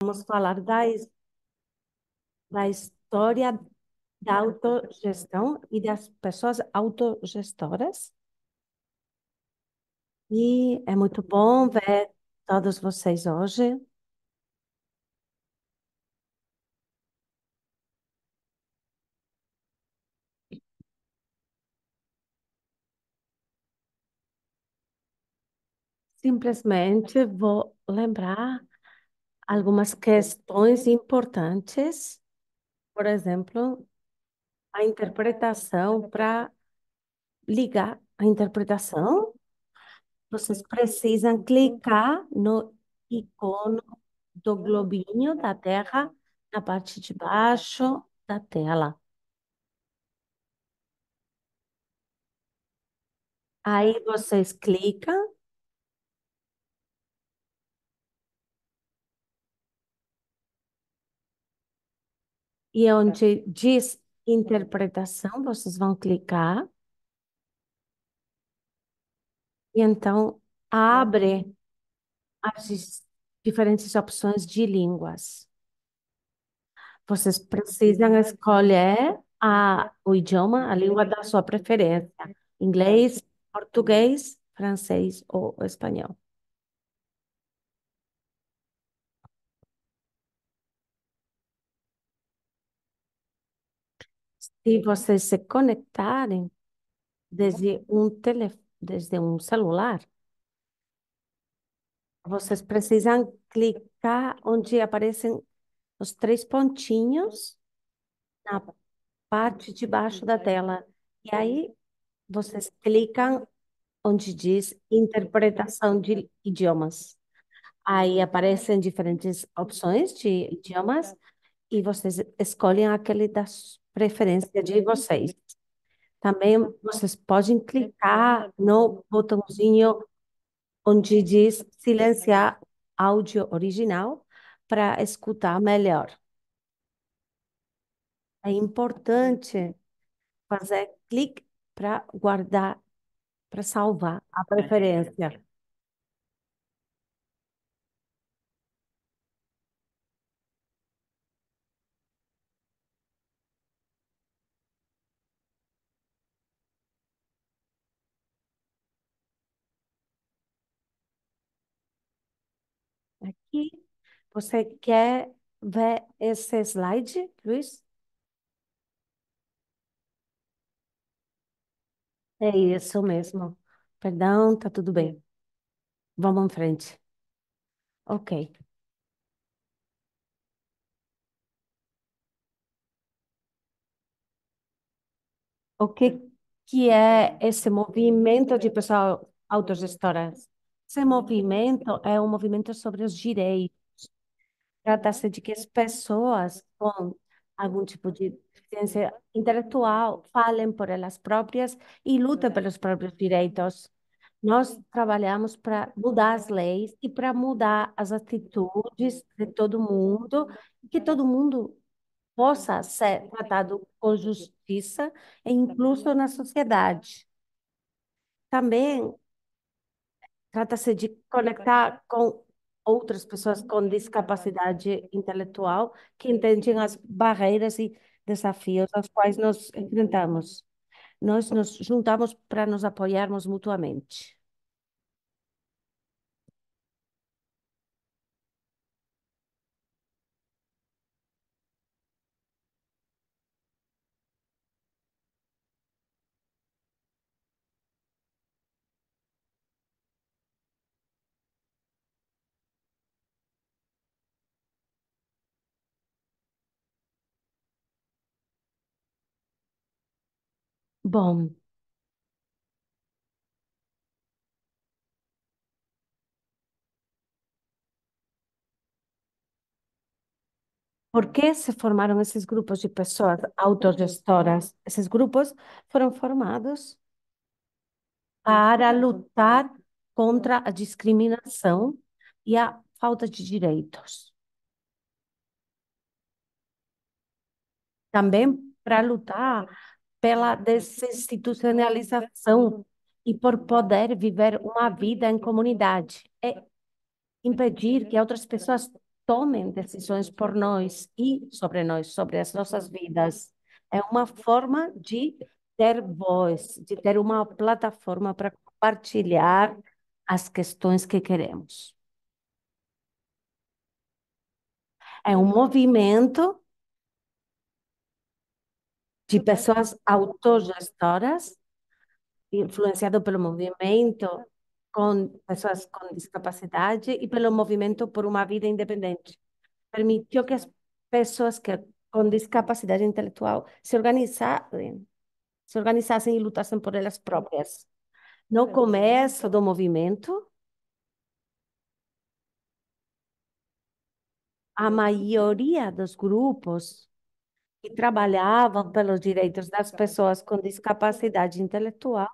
Vamos falar da, da história da autogestão e das pessoas autogestoras. E é muito bom ver todos vocês hoje. Simplesmente vou lembrar algumas questões importantes, por exemplo, a interpretação para ligar a interpretação. Vocês precisam clicar no ícone do globinho da Terra na parte de baixo da tela. Aí vocês clicam E é onde diz interpretação, vocês vão clicar. E então abre as diferentes opções de línguas. Vocês precisam escolher a, o idioma, a língua da sua preferência: inglês, português, francês ou espanhol. se vocês se conectarem desde um tele, desde um celular, vocês precisam clicar onde aparecem os três pontinhos na parte de baixo da tela. E aí vocês clicam onde diz interpretação de idiomas. Aí aparecem diferentes opções de idiomas e vocês escolhem aquele da preferência de vocês. Também vocês podem clicar no botãozinho onde diz silenciar áudio original para escutar melhor. É importante fazer clique para guardar, para salvar a preferência. Você quer ver esse slide, Luiz? É isso mesmo. Perdão, tá tudo bem. Vamos em frente. Ok. O que, que é esse movimento de pessoas autogestoras? Esse movimento é um movimento sobre os direitos Trata-se de que as pessoas com algum tipo de deficiência intelectual falem por elas próprias e lutem pelos próprios direitos. Nós trabalhamos para mudar as leis e para mudar as atitudes de todo mundo, que todo mundo possa ser tratado com justiça e incluso na sociedade. Também trata-se de conectar com outras pessoas com discapacidade intelectual que entendem as barreiras e desafios aos quais nos enfrentamos. Nós nos juntamos para nos apoiarmos mutuamente. Bom, ¿por qué se formaram esses grupos de pessoas autogestoras? Esses grupos foram formados para lutar contra a discriminação e a falta de direitos. Também para lutar pela desinstitucionalização e por poder viver uma vida em comunidade. É impedir que outras pessoas tomem decisões por nós e sobre nós, sobre as nossas vidas. É uma forma de ter voz, de ter uma plataforma para compartilhar as questões que queremos. É um movimento de pessoas autogestoras, influenciado pelo movimento com pessoas com discapacidade e pelo movimento por uma vida independente. Permitiu que as pessoas que com discapacidade intelectual se organizassem, se organizassem e lutassem por elas próprias. No começo do movimento, a maioria dos grupos que trabalhavam pelos direitos das pessoas com discapacidade intelectual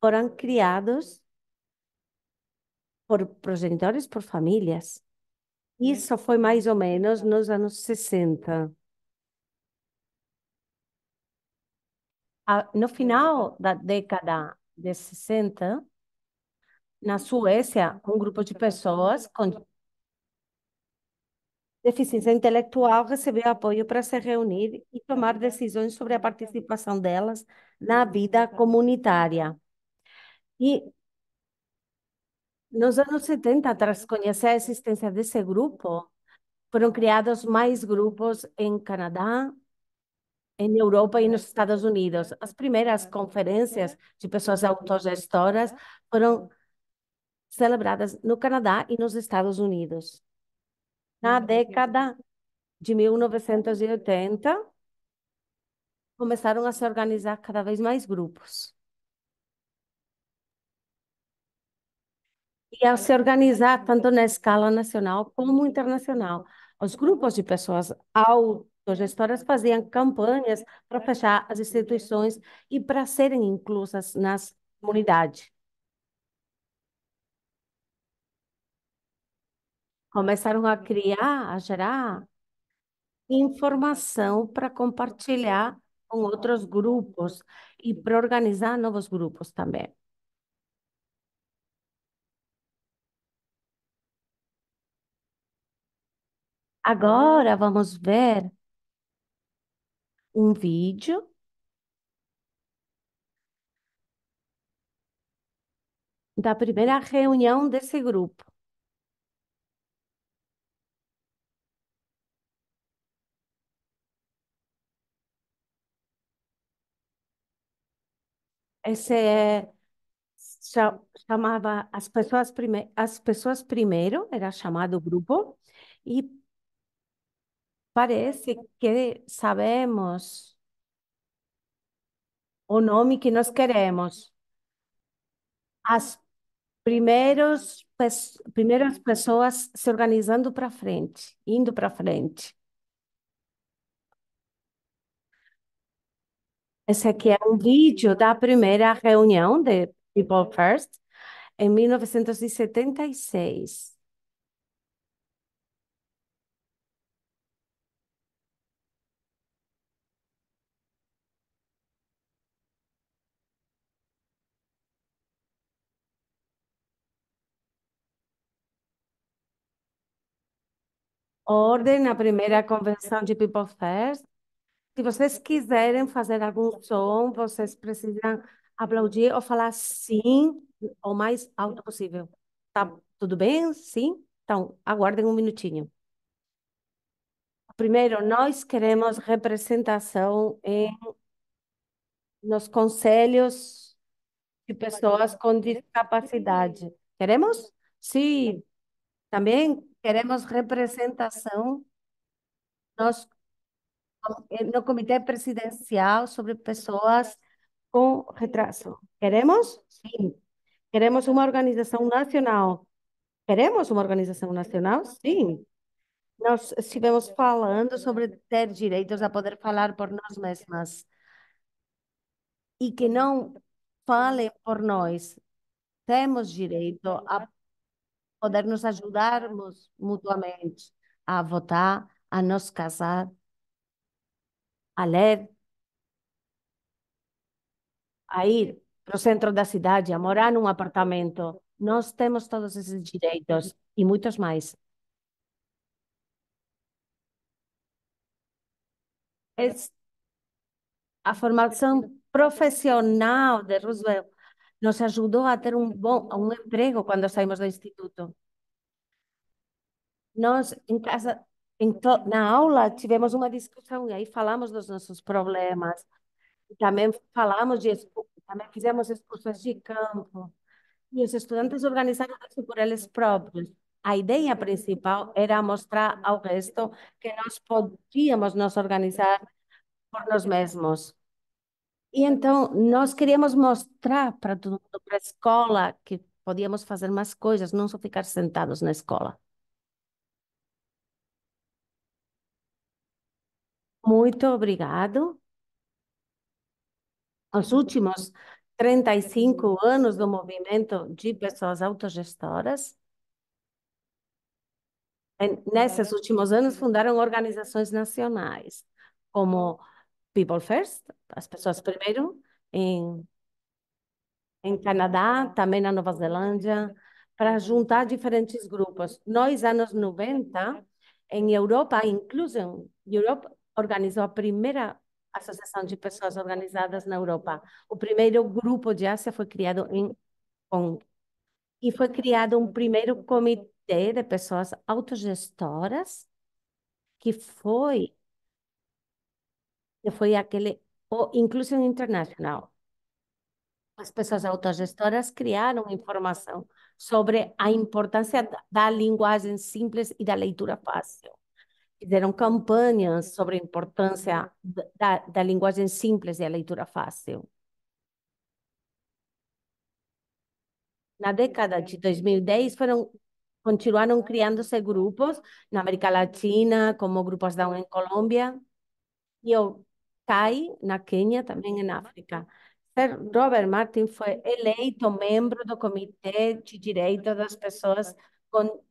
foram criados por progenitores, por famílias. Uhum. Isso foi mais ou menos nos anos 60. No final uhum. da década de 60, na Suécia, um grupo de uhum. pessoas com deficiência intelectual recebeu apoio para se reunir e tomar decisões sobre a participação delas na vida comunitária. E nos anos 70, tras conhecer a existência desse grupo, foram criados mais grupos em Canadá, em Europa e nos Estados Unidos. As primeiras conferências de pessoas autogestoras foram celebradas no Canadá e nos Estados Unidos. Na uhum. década de 1980, começaram a se organizar cada vez mais grupos. E a se organizar tanto na escala nacional como internacional. Os grupos de pessoas autogestoras faziam campanhas para fechar as instituições e para serem inclusas nas comunidades. começaram a criar, a gerar informação para compartilhar com outros grupos e para organizar novos grupos também. Agora vamos ver um vídeo. Da primeira reunião desse grupo. Esse chamava as pessoas primeiro, as pessoas primeiro era chamado grupo e parece que sabemos o nome que nós queremos. As primeiros, primeiras pessoas se organizando para frente, indo para frente. Esse aqui é um vídeo da primeira reunião de People First, em 1976. Ordem na primeira convenção de People First. Se vocês quiserem fazer algum som, vocês precisam aplaudir ou falar sim o mais alto possível. Tá tudo bem? Sim? Então, aguardem um minutinho. Primeiro, nós queremos representação em, nos conselhos de pessoas com discapacidade. Queremos? Sim. Também queremos representação nos eh, no comitê Presidencial sobre pessoas com retraso. Queremos? Sim. Queremos uma organização nacional. Queremos uma organização nacional? Sim. Nós estivemos falando sobre ter direitos a poder falar por nós mesmas. E que não falem por nós. Temos direito a poder nos ajudarmos mutuamente a votar, a nos casar, a a ir para o centro da cidade, a morar num apartamento. Nós temos todos esses direitos e muitos mais. a formação profissional de Roosevelt nos ajudou a ter um bom um emprego quando saímos do instituto. Nós, em casa, então, uhum. na aula tivemos uma discussão e aí falamos dos nossos problemas. E também falamos de também fizemos excursões de campo. E os estudantes organizaram isso por eles próprios. A ideia principal era mostrar ao resto que nós podíamos nos organizar por nós mesmos. E então nós queríamos mostrar para todo mundo, para a escola, que podíamos fazer mais coisas, não só ficar sentados na escola. Muito obrigado. Os últimos 35 anos do movimento de pessoas autogestoras, nesses últimos anos, fundaram organizações nacionais, como People First, as pessoas primeiro, em, em Canadá, também na Nova Zelândia, para juntar diferentes grupos. Nós, anos 90, em Europa, Inclusion Europe, organizou a primeira Associação de Pessoas Organizadas na Europa. O primeiro grupo de Ásia foi criado em Hong e foi criado um primeiro comitê de pessoas autogestoras que foi que foi aquele o Inclusion International. As pessoas autogestoras criaram informação sobre a importância da linguagem simples e da leitura fácil fizeram campanhas sobre a importância da, da linguagem simples e a leitura fácil. Na década de 2010, foram, continuaram criando-se grupos na América Latina, como grupos da em Colômbia, e o CAI, na Quênia, também em África. Sir Robert Martin foi eleito membro do Comitê de Direitos das Pessoas com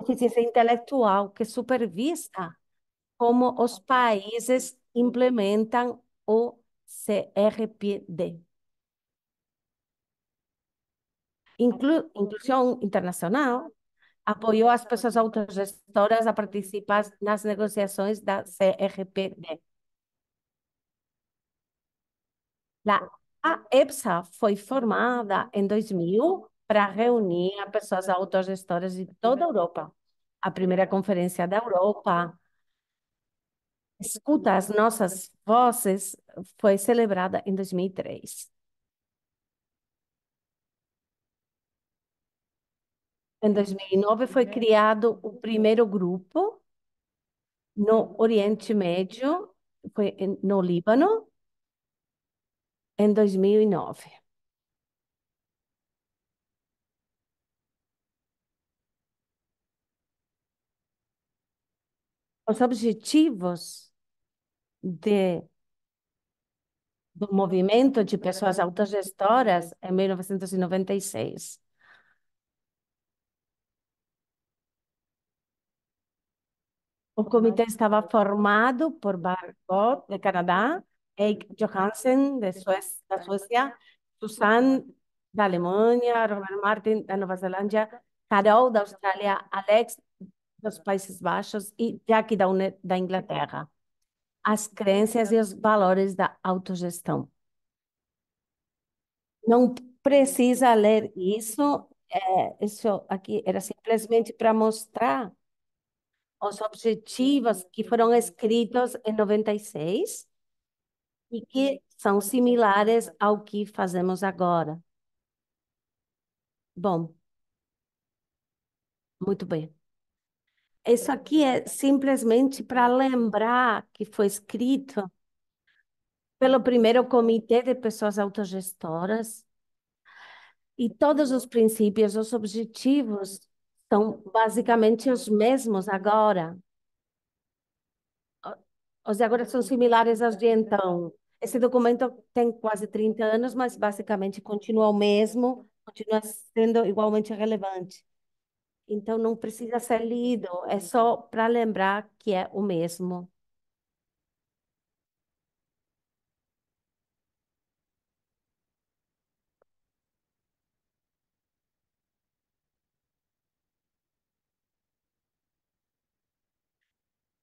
eficiência intelectual que supervisa como os países implementam o CRPD. Inclu inclusão internacional apoiou as pessoas autogestoras a participar nas negociações da CRPD. A EPSA foi formada em 2000 para reunir pessoas autogestoras de toda a Europa. A primeira conferência da Europa, Escuta as Nossas Vozes, foi celebrada em 2003. Em 2009 foi criado o primeiro grupo no Oriente Médio, foi no Líbano, em 2009. os objetivos de, do movimento de pessoas autogestoras em 1996. O comitê estava formado por Barbot, de Canadá, Eik Johansen, de Suécia, da Suécia, Susan, da Alemanha, Robert Martin, da Nova Zelândia, Carol, da Austrália, Alex, dos Países Baixos e Jack da, da Inglaterra. As crenças e os valores da autogestão. Não precisa ler isso. É, isso aqui era simplesmente para mostrar os objetivos que foram escritos em 96 e que são similares ao que fazemos agora. Bom, muito bem. Isso aqui é simplesmente para lembrar que foi escrito pelo primeiro comitê de pessoas autogestoras e todos os princípios, os objetivos são basicamente os mesmos agora. Os de agora são similares aos de então. Esse documento tem quase 30 anos, mas basicamente continua o mesmo, continua sendo igualmente relevante. Então não precisa ser lido, é só uhum. para lembrar que é o mesmo.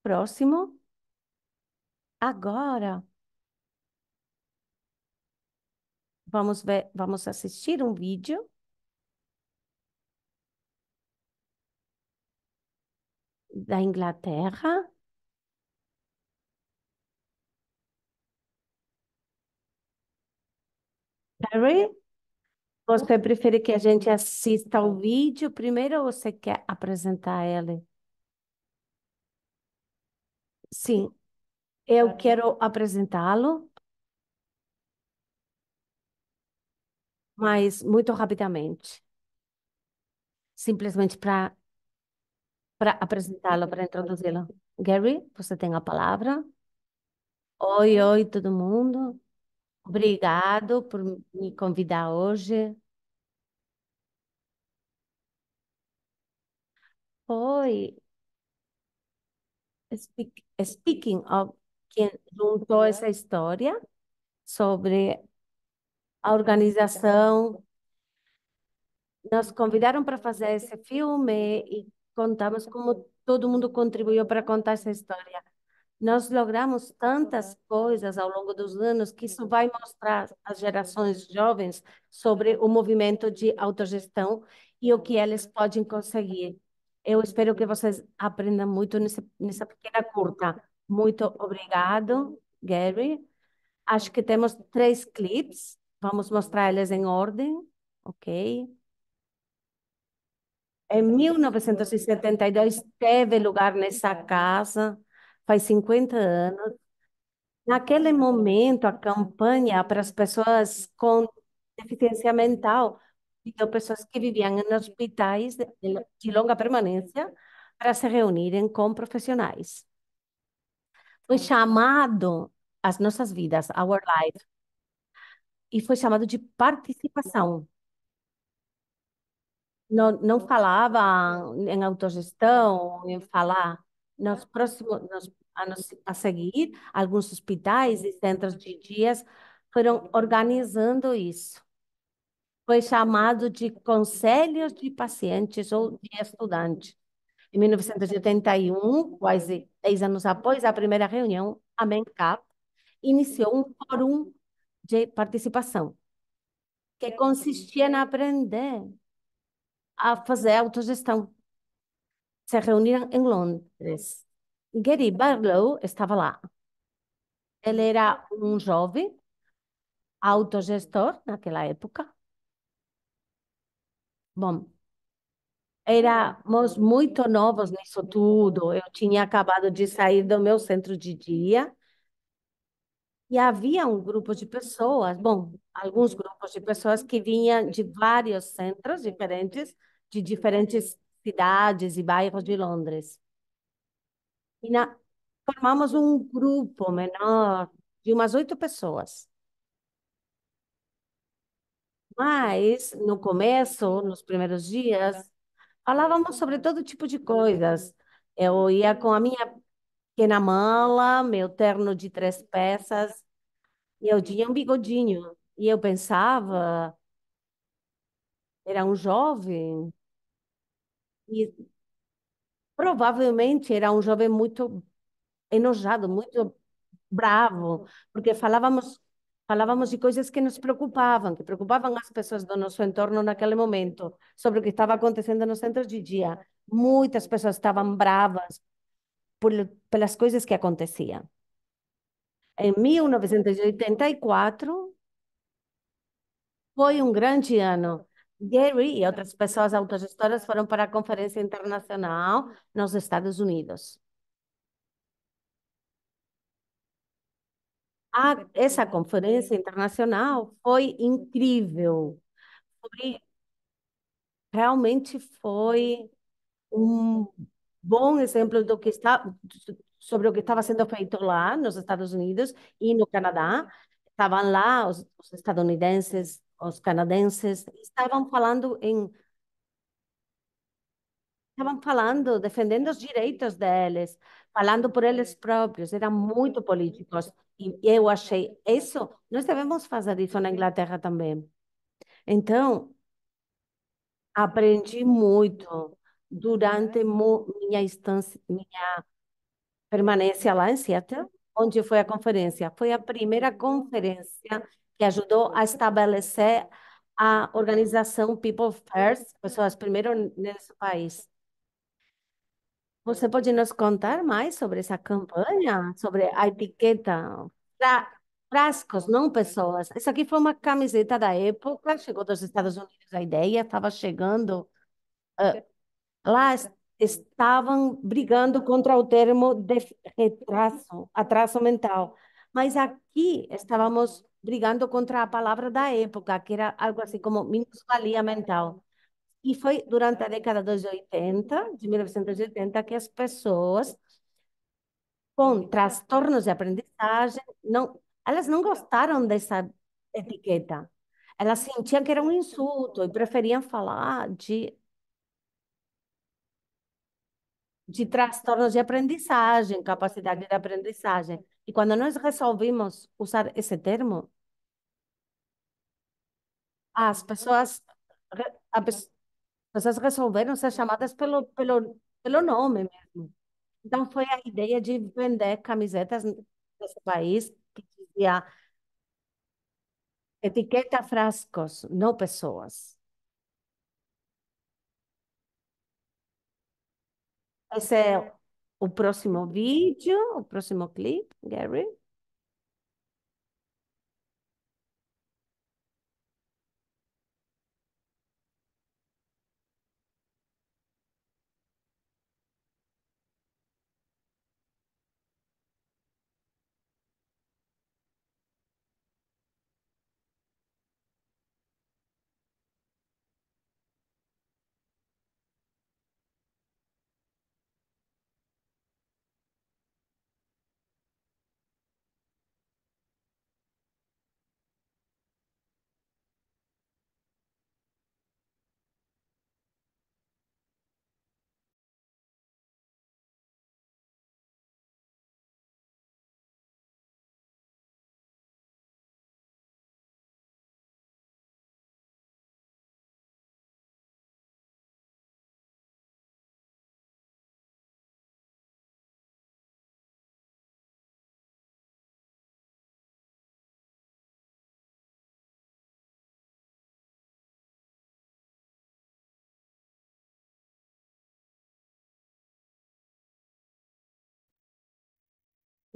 Próximo. Agora, vamos ver, vamos assistir um vídeo. da Inglaterra? Harry, você prefere que a gente assista ao vídeo primeiro ou você quer apresentar ele? Sim, eu tá. quero apresentá-lo, mas muito rapidamente, simplesmente para para apresentá lo para introduzi lo Gary, você tem a palavra. Oi, oi, todo mundo. Obrigado por me convidar hoje. Foi. Speak, speaking of quem juntou essa história sobre a organização, nos convidaram para fazer esse filme e contamos como todo mundo contribuiu para contar essa história. Nós logramos tantas coisas ao longo dos anos que isso vai mostrar às gerações jovens sobre o movimento de autogestão e o que elas podem conseguir. Eu espero que vocês aprendam muito nessa, nessa pequena curta. Muito obrigado, Gary. Acho que temos três clips. Vamos mostrar eles em ordem, ok? Em 1972 teve lugar nessa casa, faz 50 anos. Naquele momento, a campanha para as pessoas com deficiência mental, então pessoas que viviam em hospitais de longa permanência, para se reunirem com profissionais. Foi chamado as nossas vidas, Our Life, e foi chamado de participação. Não, não falava em autogestão, em falar. Nos próximos nos anos a seguir, alguns hospitais e centros de dias foram organizando isso. Foi chamado de Conselhos de Pacientes ou de Estudantes. Em 1981, quase 10 anos após a primeira reunião, a MENCAP iniciou um fórum de participação, que consistia em aprender a fazer autogestão. Se reuniram em Londres. Gary Barlow estava lá. Ele era um jovem autogestor naquela época. Bom, éramos muito novos nisso tudo. Eu tinha acabado de sair do meu centro de dia e havia um grupo de pessoas, bom, alguns grupos de pessoas que vinham de vários centros diferentes de diferentes cidades e bairros de Londres. E na, formamos um grupo menor de umas oito pessoas. Mas, no começo, nos primeiros dias, falávamos sobre todo tipo de coisas. Eu ia com a minha pequena mala, meu terno de três peças, e eu tinha um bigodinho. E eu pensava, era um jovem, e provavelmente era um jovem muito enojado, muito bravo, porque falávamos falávamos de coisas que nos preocupavam, que preocupavam as pessoas do nosso entorno naquele momento, sobre o que estava acontecendo nos centros de dia. Muitas pessoas estavam bravas por, pelas coisas que aconteciam. Em 1984, foi um grande ano Gary e outras pessoas autogestoras foram para a Conferência Internacional nos Estados Unidos. A, essa conferência internacional foi incrível. Foi, realmente foi um bom exemplo do que está, sobre o que estava sendo feito lá nos Estados Unidos e no Canadá. Estavam lá os, os estadunidenses os canadenses, estavam falando em estavam falando, defendendo os direitos deles, falando por eles próprios, eram muito políticos. E eu achei isso, nós devemos fazer isso na Inglaterra também. Então, aprendi muito durante minha instância, minha permanência lá em Seattle, onde foi a conferência. Foi a primeira conferência que ajudou a estabelecer a organização People First, pessoas primeiro nesse país. Você pode nos contar mais sobre essa campanha, sobre a etiqueta para frascos, não pessoas? Isso aqui foi uma camiseta da época, chegou dos Estados Unidos a ideia, estava chegando. Uh, lá estavam brigando contra o termo de retraso, atraso mental. Mas aqui estávamos brigando contra a palavra da época, que era algo assim como minusvalia mental. E foi durante a década dos 80, de 1980, que as pessoas com transtornos de aprendizagem, não, elas não gostaram dessa etiqueta. Elas sentiam que era um insulto e preferiam falar de de transtornos de aprendizagem, capacidade de aprendizagem. E quando nós resolvimos usar esse termo, as pessoas, as pessoas resolveram ser chamadas pelo, pelo, pelo nome mesmo. Então, foi a ideia de vender camisetas nesse país que dizia etiqueta frascos, não pessoas. Esse é o próximo vídeo, o próximo clipe, Gary.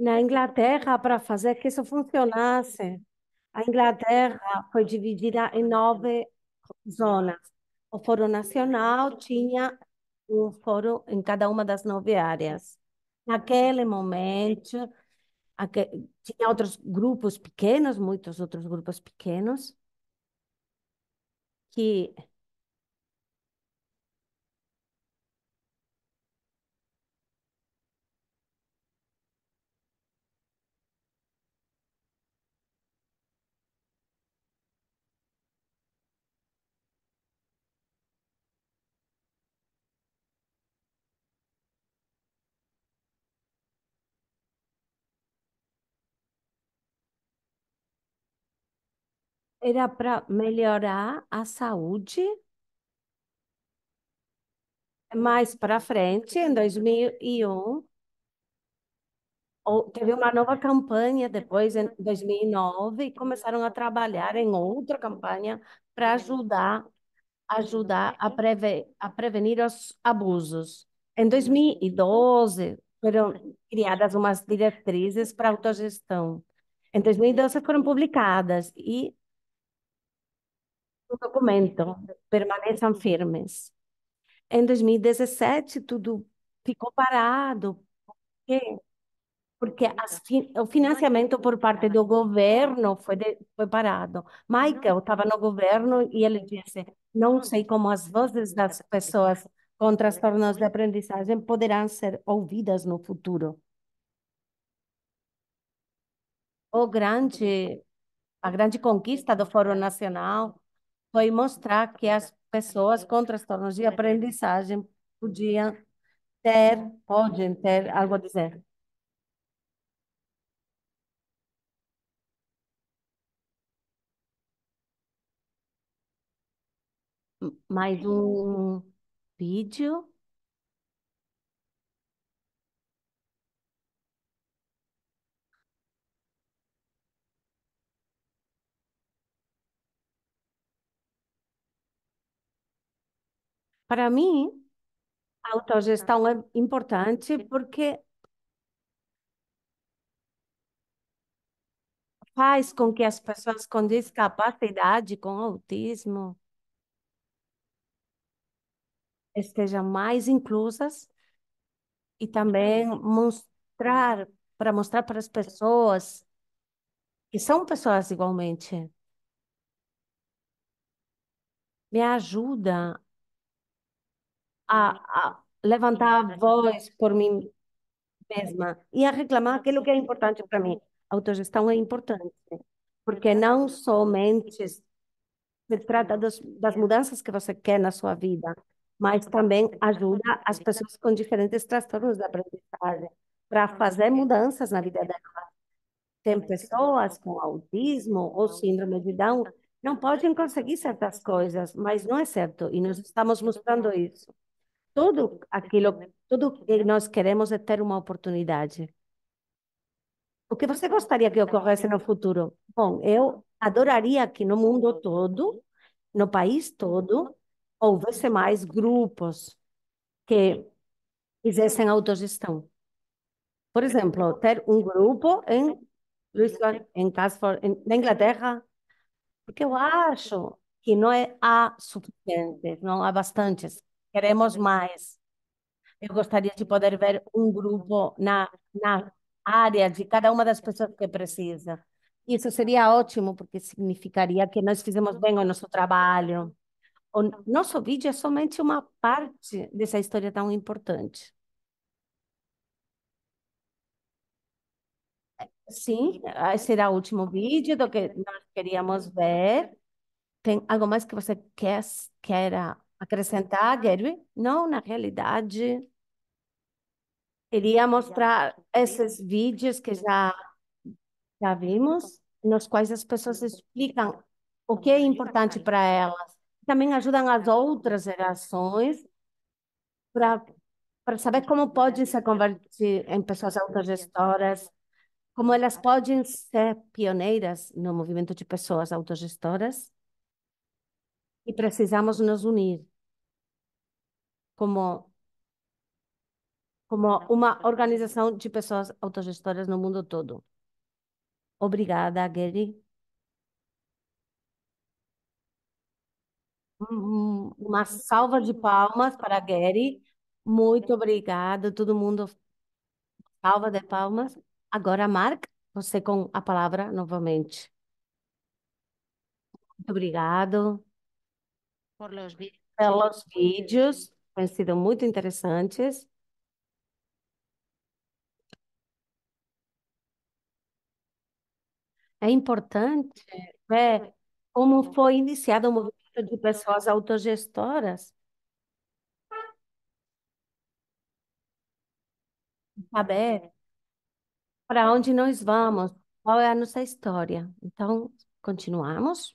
na Inglaterra para fazer que isso funcionasse. A Inglaterra foi dividida em nove zonas. O Fórum Nacional tinha um fórum em cada uma das nove áreas. Naquele momento, tinha outros grupos pequenos, muitos outros grupos pequenos, que Era para melhorar a saúde mais para frente, em 2001. Ou teve uma nova campanha depois, em 2009, e começaram a trabalhar em outra campanha para ajudar, ajudar a, preve, a prevenir os abusos. Em 2012, foram criadas umas diretrizes para autogestão. Em 2012, foram publicadas e do documento, permaneçam firmes. Em 2017, tudo ficou parado. Por quê? Porque as, o financiamento por parte do governo foi, de, foi parado. Michael estava no governo e ele disse: não sei como as vozes das pessoas com transtornos de aprendizagem poderão ser ouvidas no futuro. O grande, a grande conquista do Fórum Nacional foi mostrar que as pessoas com transtornos de aprendizagem podiam ter, podem ter algo a dizer. Mais um vídeo. Para mim, a autogestão é importante porque faz com que as pessoas com discapacidade, com autismo, estejam mais inclusas e também mostrar para mostrar para as pessoas que são pessoas igualmente. Me ajuda a, a levantar a voz por mim mesma e a reclamar aquilo que é importante para mim. A autogestão é importante, porque não somente se trata dos, das mudanças que você quer na sua vida, mas também ajuda as pessoas com diferentes transtornos da aprendizagem para fazer mudanças na vida delas. Tem pessoas com autismo ou síndrome de Down não podem conseguir certas coisas, mas não é certo e nós estamos mostrando isso. Tudo aquilo, tudo que nós queremos é ter uma oportunidade. O que você gostaria que ocorresse no futuro? Bom, eu adoraria que no mundo todo, no país todo, houvesse mais grupos que fizessem autogestão. Por exemplo, ter um grupo em Lisboa, em Casford, na Inglaterra, porque eu acho que não é há suficientes, não há bastantes Queremos mais. Eu gostaria de poder ver um grupo na, na área de cada uma das pessoas que precisa. Isso seria ótimo, porque significaria que nós fizemos bem o nosso trabalho. O nosso vídeo é somente uma parte dessa história tão importante. Sim, esse era o último vídeo do que nós queríamos ver. Tem algo mais que você quer, queira acrescentar, Gary? Não, na realidade, queria mostrar esses vídeos que já, já vimos, nos quais as pessoas explicam o que é importante para elas. Também ajudam as outras gerações para para saber como podem se convertir em pessoas autogestoras, como elas podem ser pioneiras no movimento de pessoas autogestoras e precisamos nos unir como, como uma organização de pessoas autogestoras no mundo todo. Obrigada, Gary. Uma salva de palmas para Gary. Muito obrigada, todo mundo. Salva de palmas. Agora, Mark, você com a palavra novamente. Muito obrigado pelos vídeos, têm sido muito interessantes. É importante ver né, como foi iniciado o movimento de pessoas autogestoras. Saber para onde nós vamos, qual é a nossa história. Então, continuamos.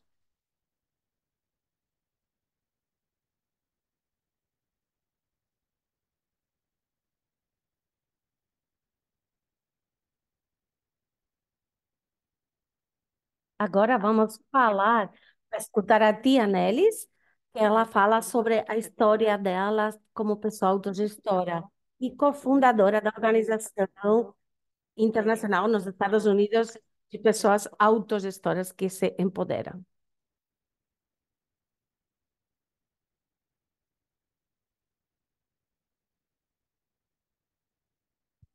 Agora vamos falar, escutar a tia Nelis, que ela fala sobre a história dela como pessoal do gestora e cofundadora da Organização Internacional nos Estados Unidos de Pessoas Autogestoras que se Empoderam.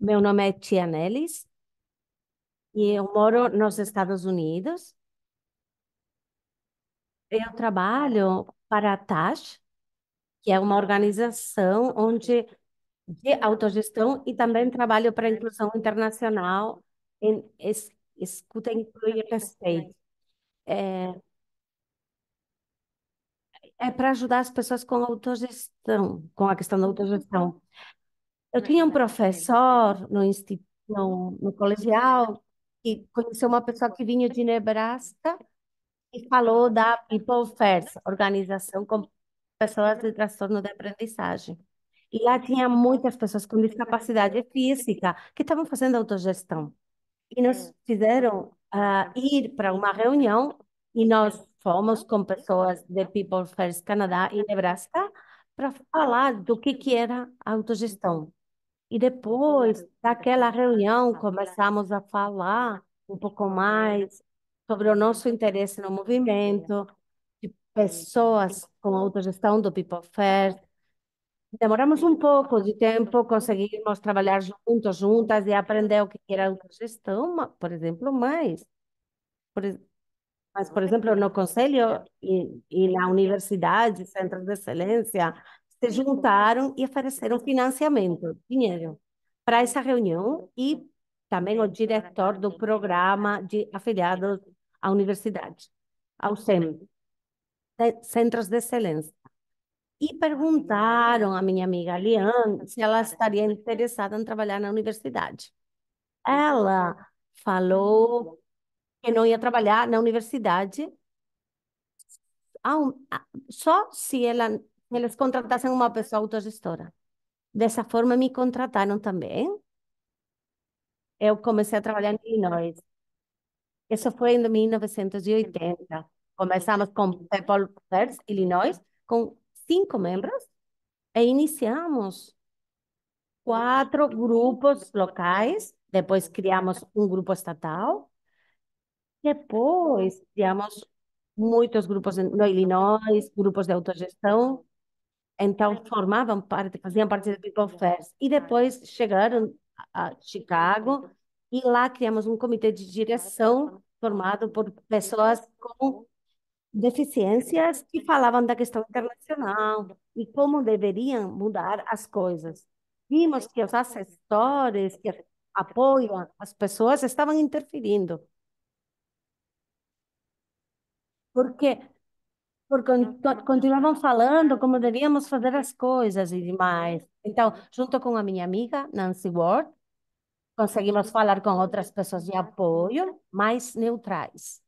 Meu nome é Tia Nelis, e eu moro nos Estados Unidos. Eu trabalho para a TASH, que é uma organização onde de autogestão e também trabalho para a inclusão internacional em es, escuta inclui respeito. É, é para ajudar as pessoas com autogestão, com a questão da autogestão. Eu tinha um professor no instituto, no, no colegial, que conheceu uma pessoa que vinha de Nebraska e falou da People First, organização com pessoas de transtorno de aprendizagem. E lá tinha muitas pessoas com discapacidade física que estavam fazendo autogestão. E nos hum. fizeram uh, ir para uma reunião e nós fomos com pessoas de People First Canadá e Nebraska para falar do que, que era autogestão. E depois daquela reunião, começamos a falar um pouco mais sobre o nosso interesse no movimento, de pessoas com autogestão do People First. Demoramos um pouco de tempo, conseguimos trabalhar juntos, juntas e aprender o que era autogestão, por exemplo, mais. Por, mas, por exemplo, no conselho e, e na universidade, centros de excelência, se juntaram e ofereceram financiamento, dinheiro, para essa reunião e também o diretor do programa de afiliados à universidade, ao CEM, Centros de Excelência. E perguntaram à minha amiga Liane se ela estaria interessada em trabalhar na universidade. Ela falou que não ia trabalhar na universidade só se ela eles contratassem uma pessoa autogestora. Dessa forma, me contrataram também. Eu comecei a trabalhar em Illinois. Isso foi em 1980. Começamos com People First, Illinois, com cinco membros e iniciamos quatro grupos locais. Depois criamos um grupo estatal. Depois criamos muitos grupos no Illinois, grupos de autogestão então formavam parte, faziam parte da People First. E depois chegaram a Chicago e lá criamos um comitê de direção formado por pessoas com deficiências que falavam da questão internacional e como deveriam mudar as coisas. Vimos que os assessores que apoiam as pessoas estavam interferindo. Porque porque continuavam falando como devíamos fazer as coisas e demais. Então, junto com a minha amiga Nancy Ward, conseguimos falar com outras pessoas de apoio mais neutrais.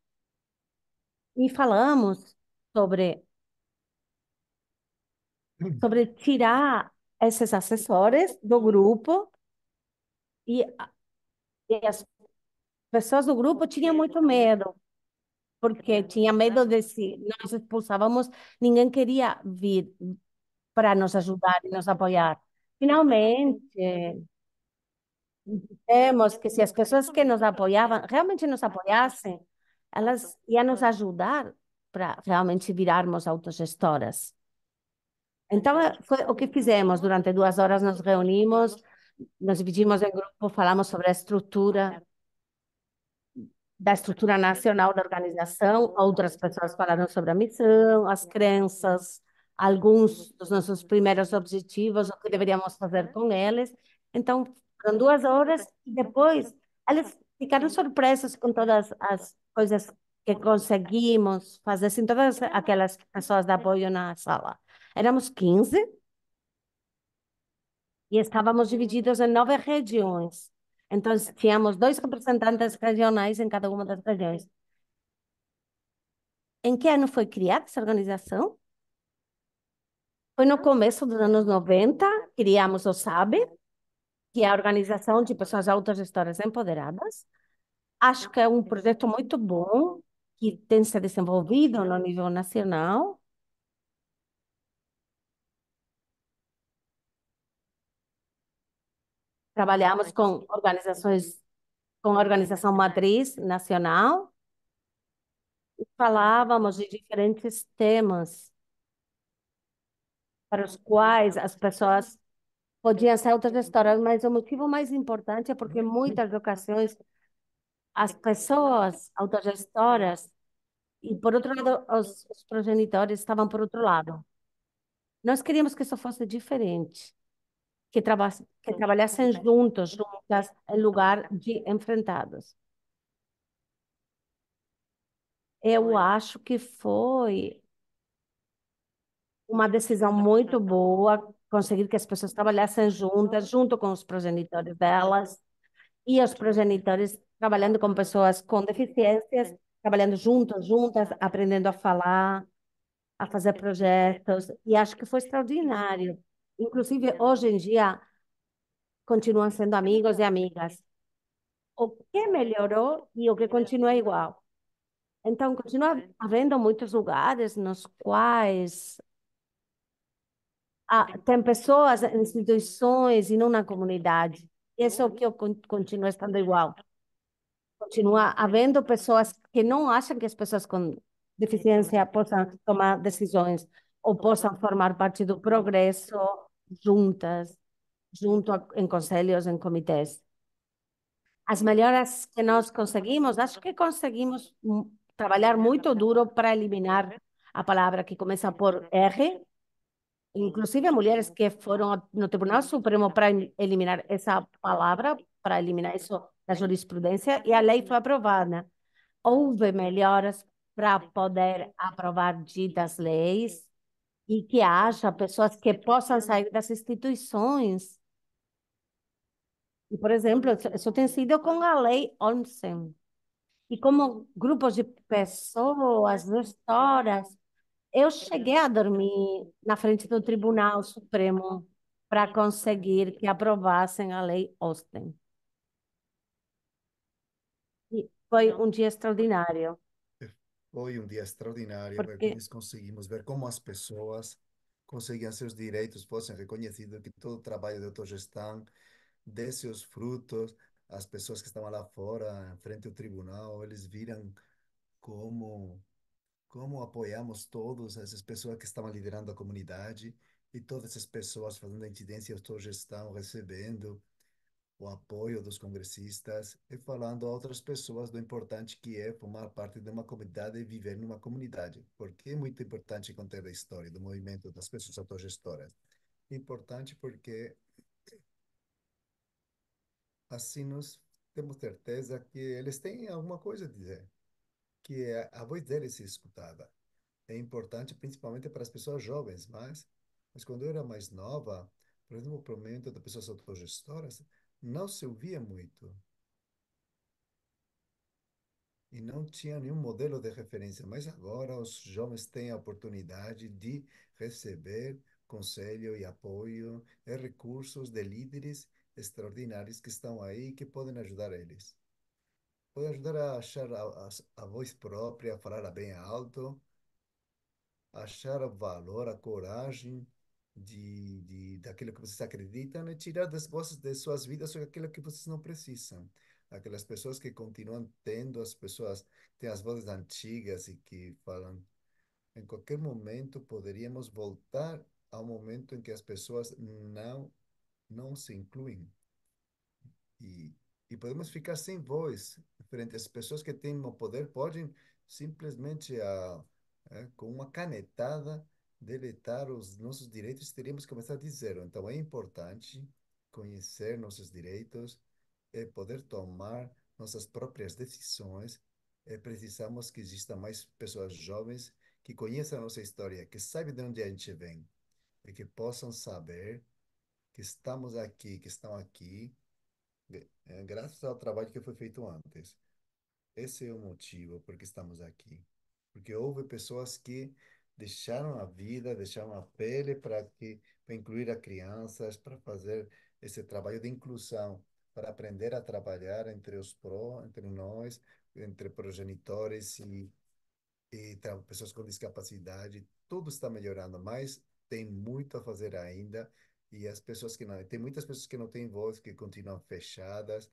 E falamos sobre sobre tirar esses assessores do grupo e, e as pessoas do grupo tinham muito medo porque tinha medo de se nós expulsávamos, ninguém queria vir para nos ajudar e nos apoiar. Finalmente, temos que se as pessoas que nos apoiavam realmente nos apoiassem, elas iam nos ajudar para realmente virarmos autogestoras. Então, foi o que fizemos. Durante duas horas nos reunimos, nos dividimos em grupo, falamos sobre a estrutura da estrutura nacional da organização, outras pessoas falaram sobre a missão, as crenças, alguns dos nossos primeiros objetivos, o que deveríamos fazer com eles. Então, foram duas horas e depois eles ficaram surpresos com todas as coisas que conseguimos fazer, sem todas aquelas pessoas de apoio na sala. Éramos 15 e estávamos divididos em nove regiões. Então tínhamos dois representantes regionais em cada uma das regiões. Em que ano foi criada essa organização? Foi no começo dos anos 90, criamos o SABE, que é a Organização de Pessoas Autogestoras Empoderadas. Acho que é um projeto muito bom, que tem se desenvolvido no nível nacional. Trabalhamos com organizações, com a organização matriz nacional, e falávamos de diferentes temas para os quais as pessoas podiam ser outras histórias, mas o motivo mais importante é porque muitas ocasiões as pessoas autogestoras e, por outro lado, os, os progenitores estavam por outro lado. Nós queríamos que isso fosse diferente que, traba que trabalhassem juntos, juntas, em lugar de enfrentados. Eu acho que foi uma decisão muito boa conseguir que as pessoas trabalhassem juntas, junto com os progenitores delas, e os progenitores trabalhando com pessoas com deficiências, trabalhando juntos, juntas, aprendendo a falar, a fazer projetos. E acho que foi extraordinário, Inclusive, é. hoje em dia, continuam sendo amigos e amigas. O que melhorou e o que continua igual. Então, continua é. havendo muitos lugares nos quais ah, tem pessoas, instituições e não na comunidade. Isso é o uhum. que eu continuo estando igual. Continua havendo pessoas que não acham que as pessoas com deficiência possam tomar decisões ou possam formar parte do progresso juntas, junto a, em conselhos, em comitês. As melhoras que nós conseguimos, acho que conseguimos trabalhar muito duro para eliminar a palavra que começa por R, inclusive mulheres que foram no Tribunal Supremo para eliminar essa palavra, para eliminar isso da jurisprudência, e a lei foi aprovada. Houve melhoras para poder aprovar ditas leis, e que haja pessoas que possam sair das instituições. E, por exemplo, isso tem sido com a lei Olmsen. E como grupos de pessoas, gestoras, eu cheguei a dormir na frente do Tribunal Supremo para conseguir que aprovassem a lei Austin. E foi um dia extraordinário foi um dia extraordinário eh, Porque... conseguimos ver como as pessoas conseguem seus direitos, fossem reconhecidos, que todo o trabalho de autogestão desse os frutos, as pessoas que estavam lá fora, frente ao tribunal, eles viram como como apoiamos todos essas pessoas que estavam liderando a comunidade e todas essas pessoas fazendo a incidência, autogestão, recebendo, o apoio dos congressistas e falando a outras pessoas do importante que é formar parte de uma comunidade e viver numa comunidade, porque é muito importante contar a história do movimento das pessoas autogestoras. Importante porque assim nós temos certeza que eles têm alguma coisa a dizer, que é a voz deles é escutada. É importante principalmente para as pessoas jovens, mas, mas quando eu era mais nova, por exemplo, o movimento das pessoas autogestoras, não se ouvia muito. E não tinha nenhum modelo de referência. Mas agora os jovens têm a oportunidade de receber conselho e apoio e recursos de líderes extraordinários que estão aí e que podem ajudar eles. Pode ajudar a achar a, a, a voz própria, a falar bem alto, achar o valor, a coragem de, de, daquilo que vocês acreditam e é tirar das vossas, de suas vidas aquilo que vocês não precisam. Aquelas pessoas que continuam tendo as pessoas, têm as vozes antigas e que falam, em qualquer momento poderíamos voltar ao momento em que as pessoas não, não se incluem. E, e podemos ficar sem voz frente às pessoas que têm o poder, podem simplesmente a, ah, é, eh, com uma canetada deletar os nossos direitos, teríamos que começar de zero. Então, é importante conhecer nossos direitos, e é poder tomar nossas próprias decisões. É precisamos que existam mais pessoas jovens que conheçam a nossa história, que saibam de onde a gente vem e que possam saber que estamos aqui, que estão aqui, é, graças ao trabalho que foi feito antes. Esse é o motivo porque estamos aqui. Porque houve pessoas que deixaram a vida, deixaram a pele para que para incluir as crianças, para fazer esse trabalho de inclusão, para aprender a trabalhar entre os pró, entre nós, entre progenitores e, e pessoas com discapacidade. Tudo está melhorando, mas tem muito a fazer ainda e as pessoas que não tem muitas pessoas que não têm voz que continuam fechadas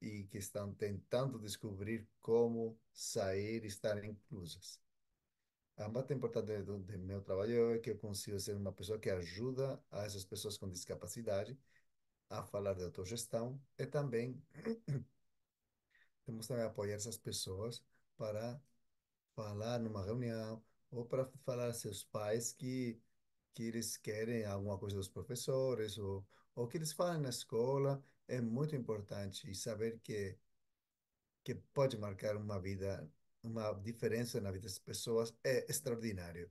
e que estão tentando descobrir como sair e estar inclusas a mais importante do, do, meu trabalho é que eu consigo ser uma pessoa que ajuda a essas pessoas com discapacidade a falar de autogestão e também temos também apoiar essas pessoas para falar numa reunião ou para falar a seus pais que que eles querem alguma coisa dos professores ou ou que eles falam na escola é muito importante saber que que pode marcar uma vida uma diferença na vida das pessoas é extraordinário.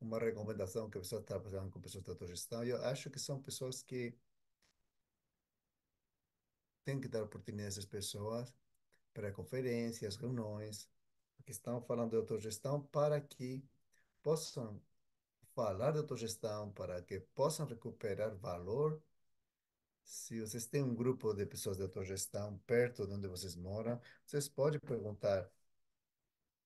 Uma recomendação que a pessoa está fazendo com pessoas de autogestão, eu acho que são pessoas que têm que dar oportunidade a essas pessoas para conferências, reuniões, que estão falando de autogestão para que possam falar de autogestão, para que possam recuperar valor. Se vocês têm um grupo de pessoas de autogestão perto de onde vocês moram, vocês podem perguntar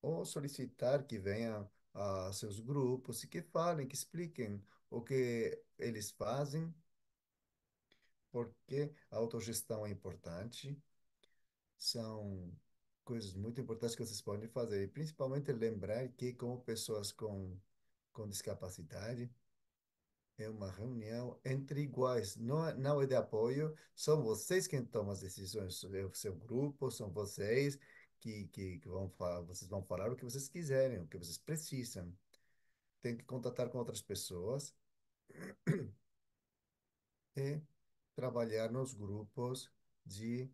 ou solicitar que venham a seus grupos e que falem, que expliquem o que eles fazem, porque a autogestão é importante, são coisas muito importantes que vocês podem fazer, e principalmente lembrar que, como pessoas com, com discapacidade, é uma reunião entre iguais, não, é, não é de apoio, são vocês quem tomam as decisões, é o seu grupo, são vocês, que, que, que vão falar, vocês vão falar o que vocês quiserem, o que vocês precisam. Tem que contatar com outras pessoas e trabalhar nos grupos de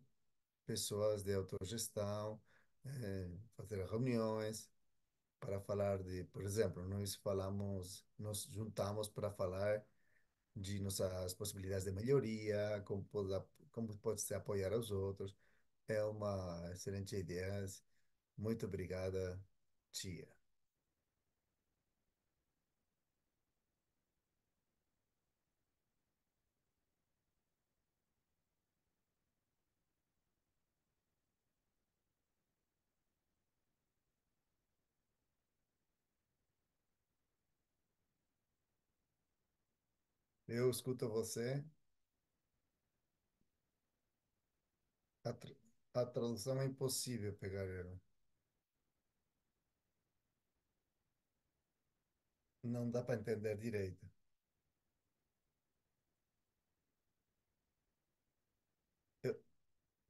pessoas de autogestão, é, fazer reuniões para falar de, por exemplo, nós falamos, nos juntamos para falar de nossas possibilidades de melhoria, como pode, como pode se apoiar aos outros. É uma excelente ideia. Muito obrigada, tia. Eu escuto você. Atr- tá a transição é impossível pegar ela. Não dá para entender direito.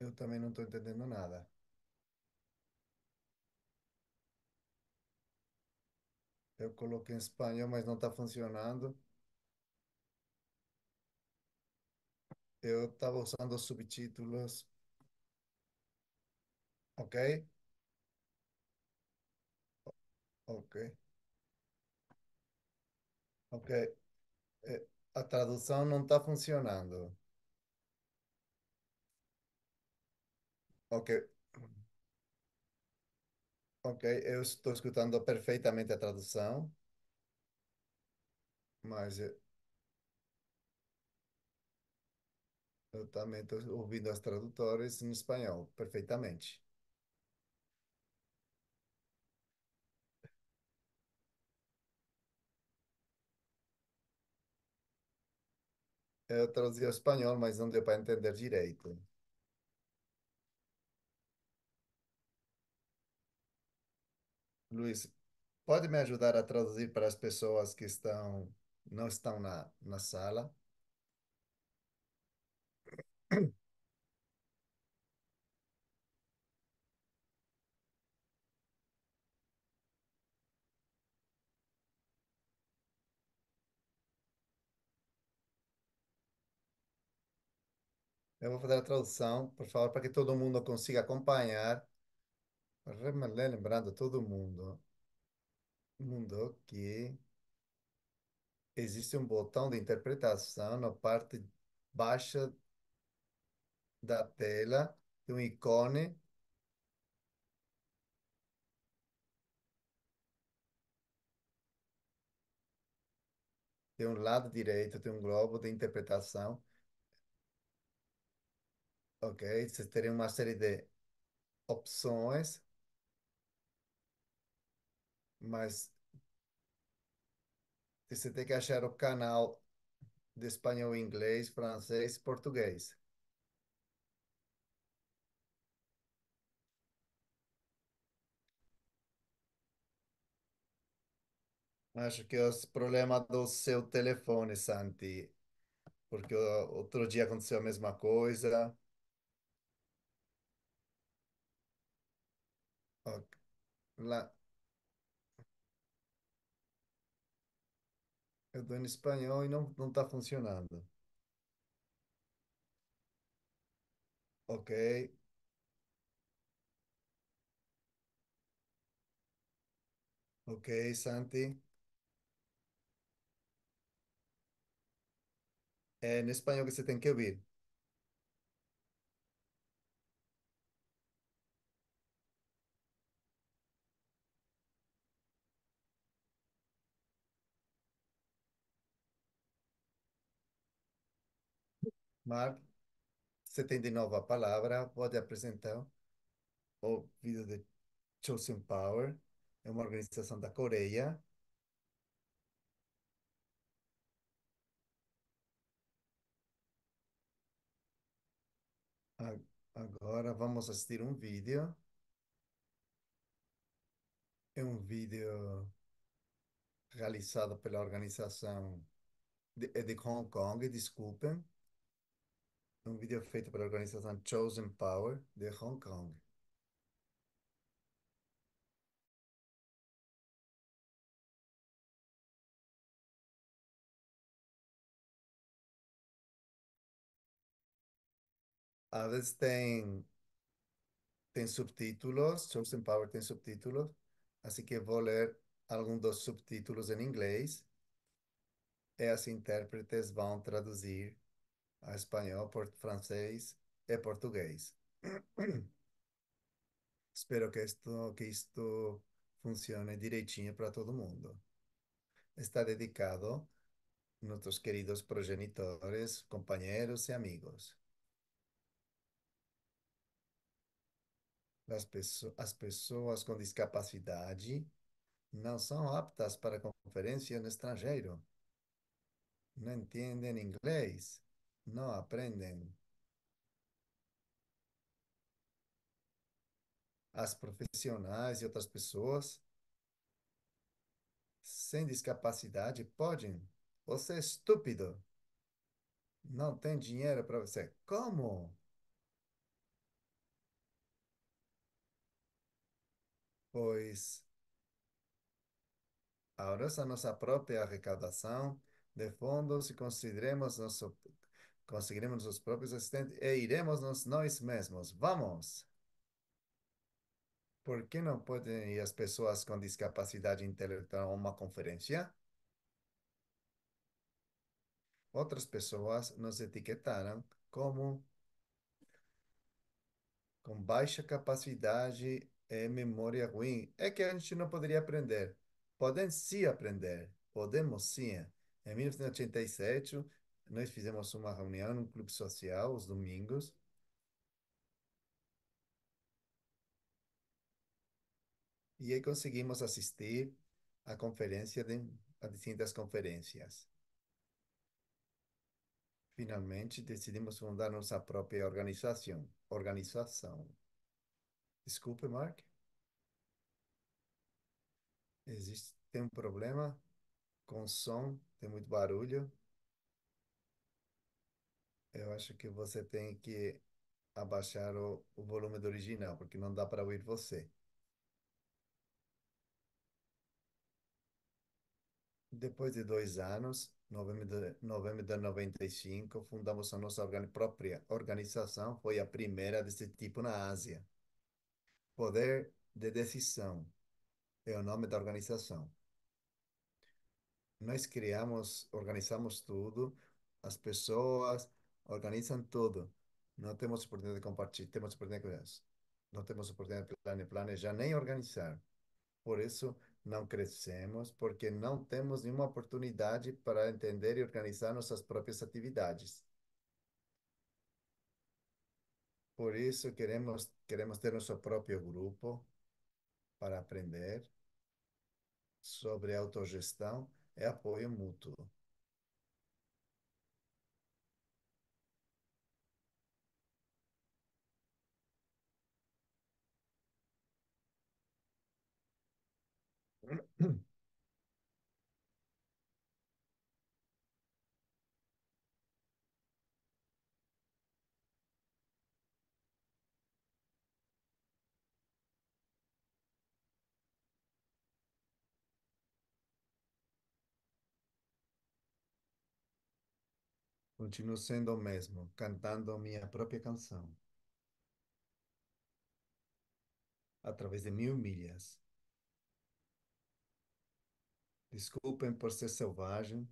Eu, também não estou entendendo nada. Eu coloquei em espanhol, mas não está funcionando. Eu estava usando subtítulos. Ok? Ok. Ok. É, a tradução não está funcionando. Ok. Ok. Eu estou escutando perfeitamente a tradução, mas eu também estou ouvindo as tradutoras em espanhol perfeitamente. Eu traduzia espanhol, mas não deu para entender direito. Luiz, pode me ajudar a traduzir para as pessoas que estão não estão na, na sala? Eu vou fazer a tradução, por favor, para que todo mundo consiga acompanhar. Lembrando todo mundo, mundo que existe um botão de interpretação na parte baixa da tela, um ícone tem um lado direito, tem um globo de interpretação Ok, vocês teriam uma série de opções, mas você tem que achar o canal de espanhol, inglês, francês, português. Acho que é o problema do seu telefone, Santi, porque outro dia aconteceu a mesma coisa. Lá, eu estou em espanhol e não, não está funcionando. Ok, ok, Santi. É em espanhol que você tem que ouvir. Marco, você tem de novo a palavra. Pode apresentar o vídeo de Chosen Power. É uma organização da Coreia. Agora vamos assistir um vídeo. É um vídeo realizado pela organização de, é de Hong Kong, desculpem um vídeo feito pela organização Chosen Power de Hong Kong. Às vezes tem, tem subtítulos, Chosen Power tem subtítulos, assim que vou ler algum dos subtítulos em inglês e as intérpretes vão traduzir a espanhol, por francês e português. Espero que isto, que isto funcione direitinho para todo mundo. Está dedicado a nossos queridos progenitores, companheiros e amigos. As, pessoas, as pessoas com discapacidade não são aptas para conferência no estrangeiro. Não entendem inglês no aprenden. As profissionais e outras pessoas sem discapacidade podem. Você é estúpido. Não tem dinheiro para você. Como? Pois é a nossa própria arrecadação de fundos se consideremos nosso conseguiremos nossos próprios assistentes e iremos nós, nós mesmos. Vamos! Por que não podem ir as pessoas com discapacidade intelectual a uma conferência? Outras pessoas nos etiquetaram como com baixa capacidade e memória ruim. É que a gente não poderia aprender. Podem sim aprender. Podemos sim. Em 1987, nós fizemos uma reunião no clube social os domingos. E aí conseguimos assistir a conferência de, a distintas conferências. Finalmente decidimos fundar nossa própria organização. Organização. Desculpe, Mark. Existe tem um problema com som, tem muito barulho. Eu acho que você tem que abaixar o, o volume do original, porque não dá para ouvir você. Depois de dois anos, novembro de, novembro de 95, fundamos a nossa organi- própria organização. Foi a primeira desse tipo na Ásia. Poder de Decisão é o nome da organização. Nós criamos, organizamos tudo, as pessoas, organizam tudo. Não temos oportunidade de compartilhar, temos oportunidade de criança. Não temos oportunidade de planear, planejar nem organizar. Por isso, não crescemos, porque não temos nenhuma oportunidade para entender e organizar nossas próprias atividades. Por isso, queremos, queremos ter nosso próprio grupo para aprender sobre autogestão e apoio mútuo. Continuo sendo o mesmo, cantando minha própria canção. Através de mil milhas. Desculpem por ser selvagem.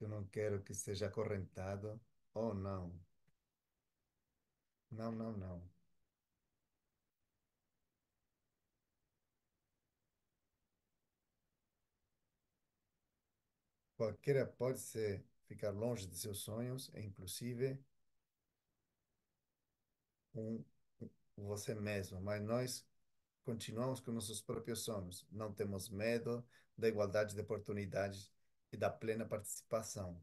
Eu não quero que seja acorrentado. Oh, não. Não, não, não. Qualquer pode ser ficar longe de seus sonhos, é, inclusive um, você mesmo. Mas nós continuamos com nossos próprios sonhos. Não temos medo da igualdade de oportunidades e da plena participação.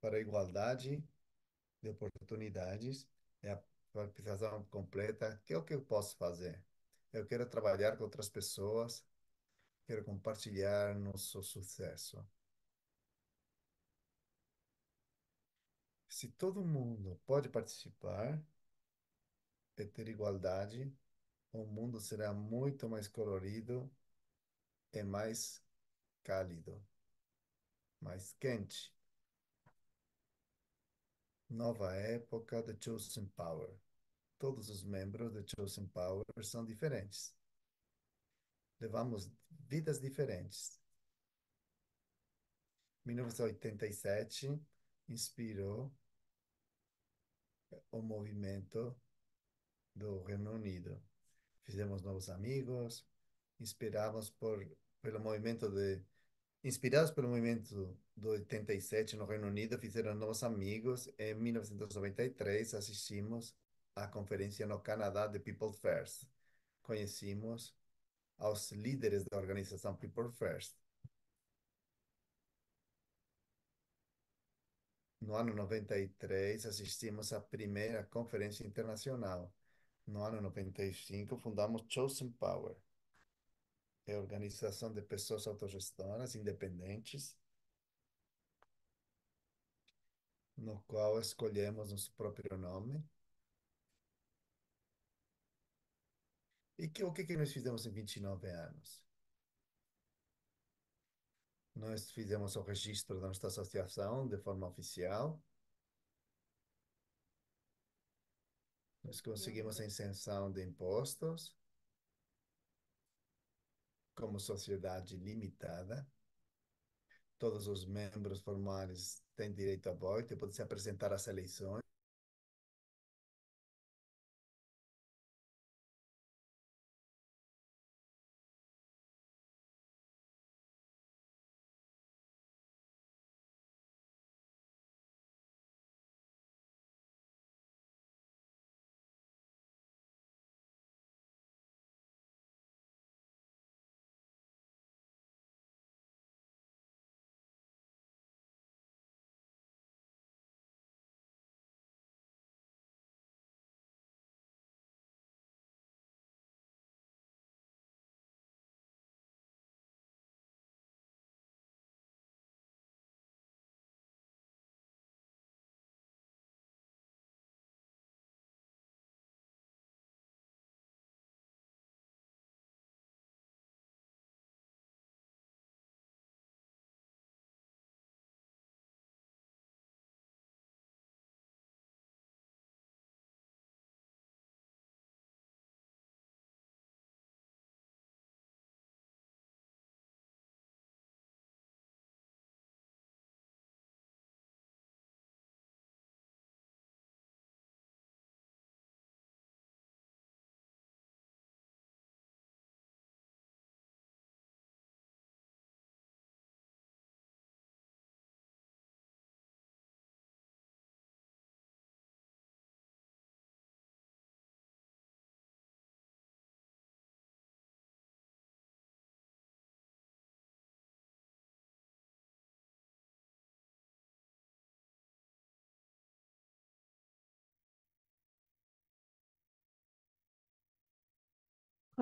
Para a igualdade de oportunidades é a participação completa. Que é o que eu posso fazer? Eu quero trabalhar com outras pessoas, quero compartilhar nosso sucesso. Se todo mundo pode participar, é ter igualdade, o mundo será muito mais colorido e mais cálido, mais quente. Nova época de Chosen Power. Todos os membros de Chosen Power são diferentes. Levamos vidas diferentes. 1987 inspirou o movimento do Reino Unido. Fizemos novos amigos, inspiramos por pelo movimento de inspirados pelo movimento do 87 no Reino Unido, fizeram novos amigos. Em 1993 assistimos à conferência no Canadá de People First. Conhecemos aos líderes da organização People First. No ano 93, assistimos à primeira conferência internacional no ano 95, fundamos Chosen Power, que é a organização de pessoas autogestoras independentes, no qual escolhemos nosso próprio nome. E que, o que, que nós fizemos em 29 anos? Nós fizemos o registro da nossa associação de forma oficial, Nós conseguimos a isenção de impostos como sociedade limitada. Todos os membros formais têm direito a voto e podem se apresentar às eleições.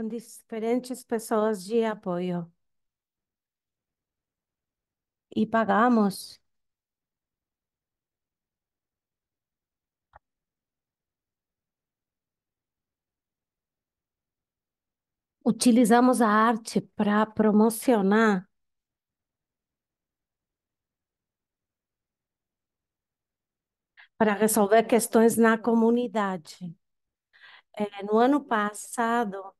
com diferentes pessoas de apoio. E pagamos. Utilizamos a arte para promocionar para resolver questões na comunidade. É, no ano passado,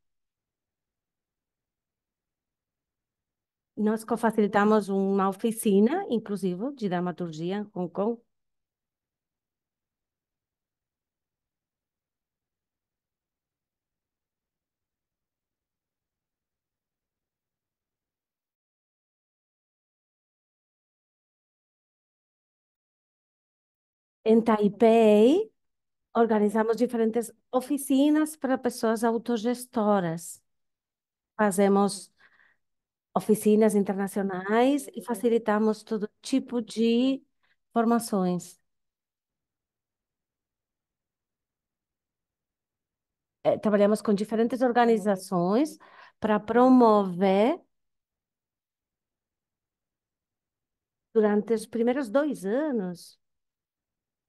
Nós cofacilitamos uma oficina, inclusive, de dramaturgia em Hong Kong. Em Taipei, organizamos diferentes oficinas para pessoas autogestoras. Fazemos oficinas internacionais e facilitamos todo tipo de formações. É, trabalhamos com diferentes organizações para promover durante os primeiros dois anos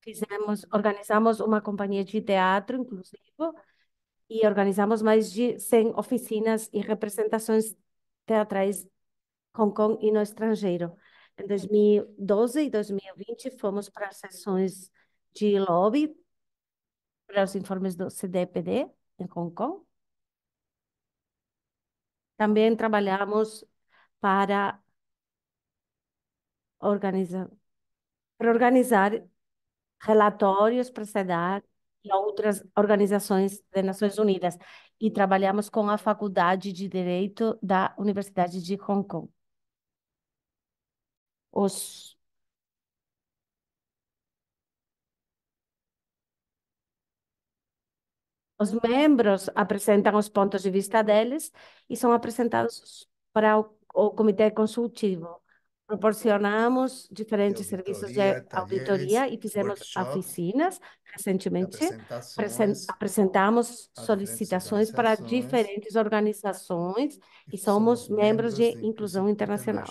fizemos organizamos uma companhia de teatro inclusive e organizamos mais de 100 oficinas e representações teatrais Hong Kong e no estrangeiro. Em 2012 e 2020 fomos para sessões de lobby para os informes do CDPD em Hong Kong. Também trabalhamos para organizar, para organizar relatórios para CEDAR e outras organizações das Nações Unidas e trabalhamos com a Faculdade de Direito da Universidade de Hong Kong. Os Os membros apresentam os pontos de vista deles e são apresentados para o, o comitê consultivo. Proporcionamos diferentes de serviços de auditoria e fizemos oficinas recentemente. Apresentamos solicitações para diferentes organizações e somos membros de Inclusão Internacional.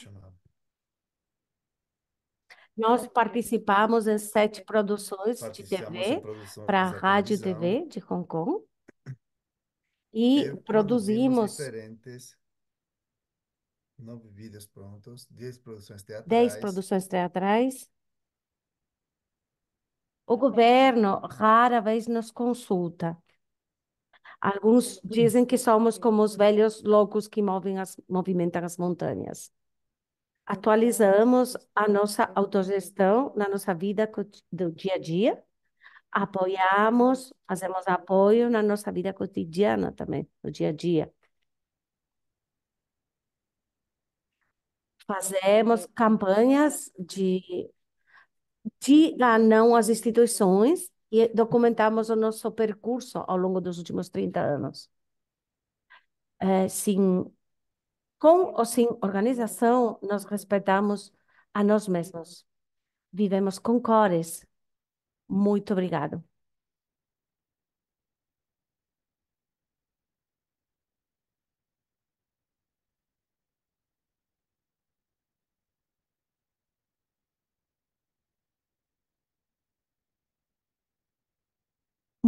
Nós participamos em sete produções de TV para a Rádio TV de Hong Kong e produzimos Nove vídeos prontos, dez produções teatrais. Dez produções teatrais. O governo rara vez nos consulta. Alguns dizem que somos como os velhos loucos que movem as, movimentam as montanhas. Atualizamos a nossa autogestão na nossa vida do dia a dia. Apoiamos, fazemos apoio na nossa vida cotidiana também, no dia a dia. Fazemos campanhas de diga não às instituições e documentamos o nosso percurso ao longo dos últimos 30 anos. É, sim, com ou sem organização, nós respeitamos a nós mesmos. Vivemos com cores. Muito obrigado.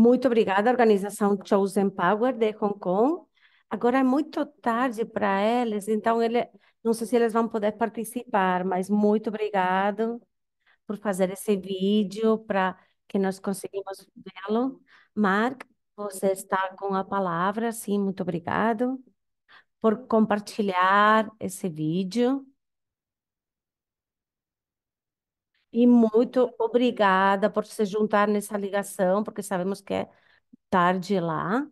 Muito obrigada, organização Chosen Power de Hong Kong. Agora é muito tarde para eles, então ele, não sei se eles vão poder participar, mas muito obrigado por fazer esse vídeo para que nós conseguimos vê-lo. Mark, você está com a palavra, sim, muito obrigado por compartilhar esse vídeo. E muito obrigada por se juntar nessa ligação, porque sabemos que é tarde lá.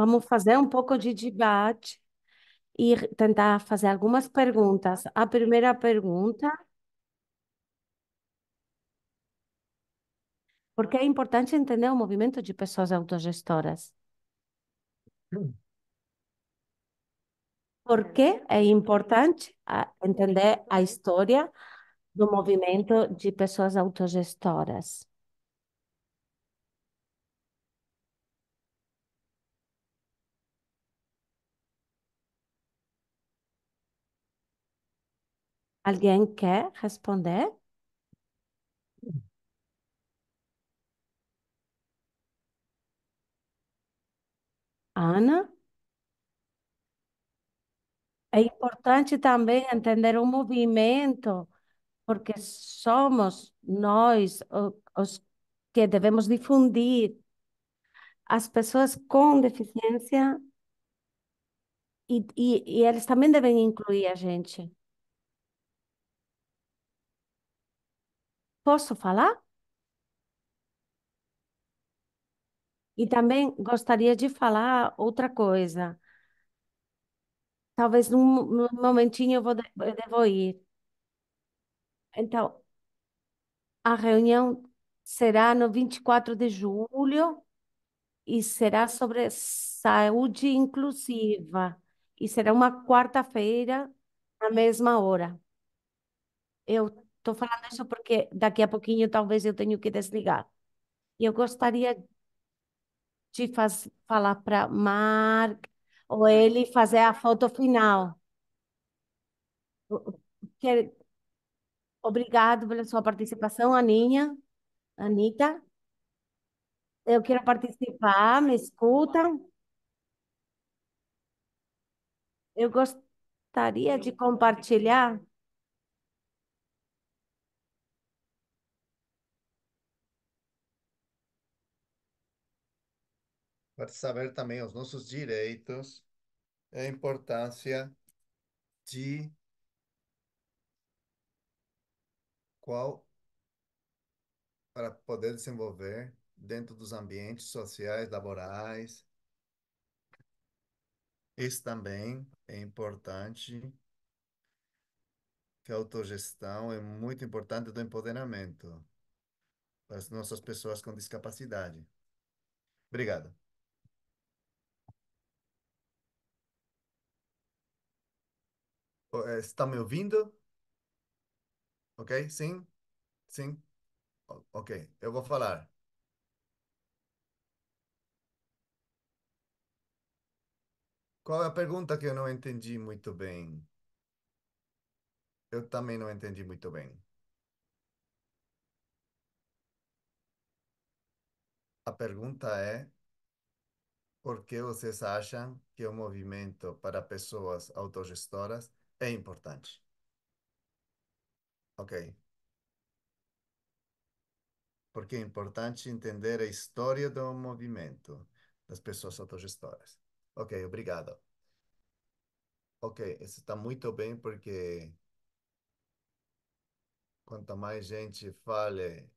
Vamos fazer um pouco de debate e tentar fazer algumas perguntas. A primeira pergunta, porque é importante entender o movimento de pessoas autogestoras. Porque é importante ah, entender a história do movimento de pessoas autogestoras. Alguém quer responder? Ana? É importante também entender o movimento, porque somos nós os que devemos difundir as pessoas com deficiência e, e, e eles também devem incluir a gente. Posso falar? E também gostaria de falar outra coisa. Talvez num, momentinho eu vou de- eu devo ir. Então, a reunião será no 24 de julho e será sobre saúde inclusiva. E será uma quarta-feira, à mesma hora. Eu Estou falando isso porque daqui a pouquinho talvez eu tenha que desligar. eu gostaria de faz, falar para Mark ou ele fazer a foto final. Quer... Obrigado pela sua participação, Aninha. Anitta. Eu quero participar, me escutam? Eu gostaria de compartilhar para saber também os nossos direitos e a importância de qual para poder desenvolver dentro dos ambientes sociais, laborais. Isso também é importante, que a autogestão é muito importante do empoderamento para as nossas pessoas com discapacidade. Obrigado. Está é, me ouvindo? Ok? Sim? Sim? Ok, eu vou falar. Qual é a pergunta que eu não entendi muito bem? Eu também não entendi muito bem. A pergunta é: por que vocês acham que o movimento para pessoas autogestoras é importante. Ok. Porque é importante entender a história do movimento das pessoas autogestoras. Ok, obrigado. Ok, isso está muito bem porque quanto mais gente fale,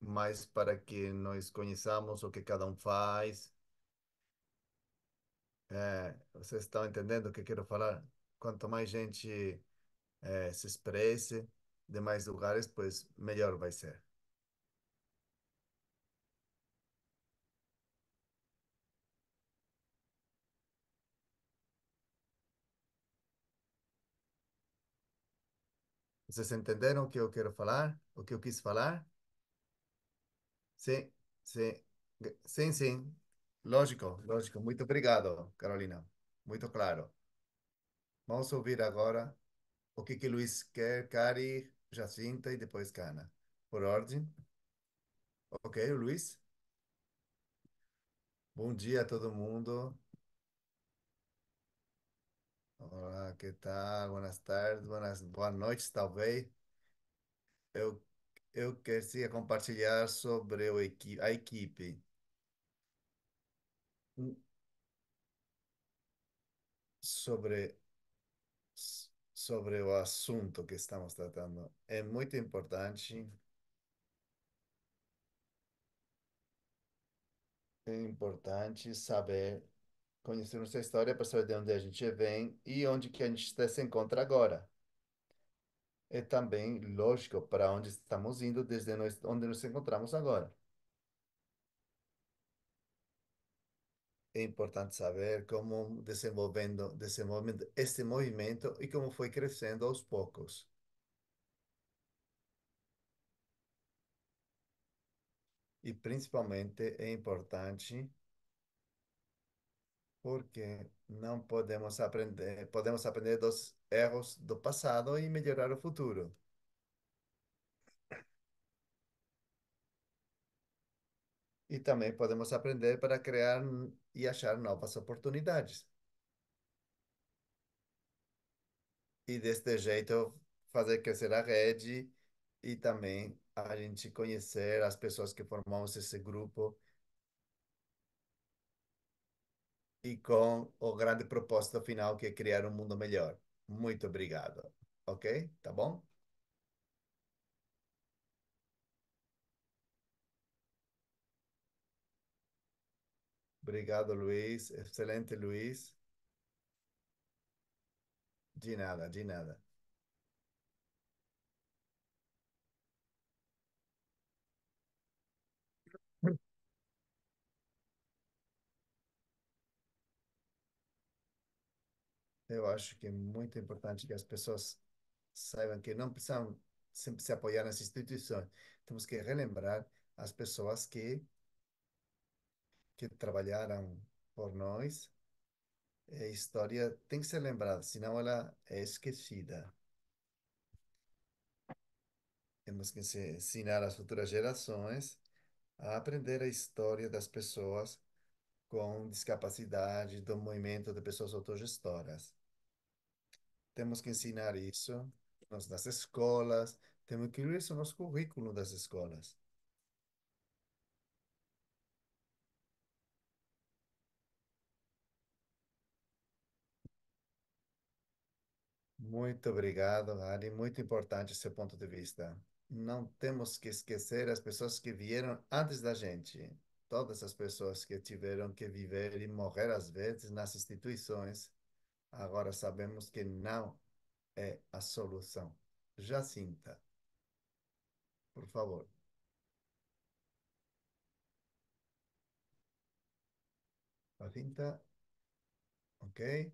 mais para que nós conheçamos o que cada um faz, é, vocês estão entendendo o que eu quero falar? Quanto mais gente é, se expresse de mais lugares, pois melhor vai ser. Vocês entenderam o que eu quero falar? O que eu quis falar? Sim, sim, sim, sim. Lógico, lógico. Muito obrigado, Carolina. Muito claro. Vamos ouvir agora o que que Luiz quer, Cari, Jacinta e depois Cana. Por ordem. Ok, Luiz? Bom dia a todo mundo. Olá, que tal? Boas tardes, boas, boa noite talvez. Eu, eu queria compartilhar sobre o, a equipe sobre, sobre o assunto que estamos tratando. É muito importante. É importante saber, conhecer nossa história para saber de onde a gente vem e onde que a gente se encontra agora. É também lógico para onde estamos indo, desde nós, onde nos encontramos agora. é importante saber como desenvolvendo, desenvolvendo este movimento e como foi crescendo aos poucos. E principalmente é importante porque não podemos aprender, podemos aprender dos erros do passado e melhorar o futuro. E também podemos aprender para criar e achar novas oportunidades. E deste jeito, fazer crescer a rede e também a gente conhecer as pessoas que formamos esse grupo. E com o grande propósito final, que é criar um mundo melhor. Muito obrigado. Ok? Tá bom? Obrigado, Luiz. Excelente, Luiz. De nada, de nada. Eu acho que é muito importante que as pessoas saibam que não precisam sempre se apoiar nas instituições. Temos que relembrar as pessoas que que trabalharam por nós, a história tem que ser lembrada, senão ela é esquecida. Temos que ensinar as futuras gerações a aprender a história das pessoas com discapacidade, do movimento de pessoas autogestoras. Temos que ensinar isso nas escolas, temos que incluir isso no currículo das escolas. Muito obrigado, Ari. Muito importante seu ponto de vista. Não temos que esquecer as pessoas que vieram antes da gente. Todas as pessoas que tiveram que viver e morrer, às vezes, nas instituições. Agora sabemos que não é a solução. Jacinta, por favor. Jacinta, ok?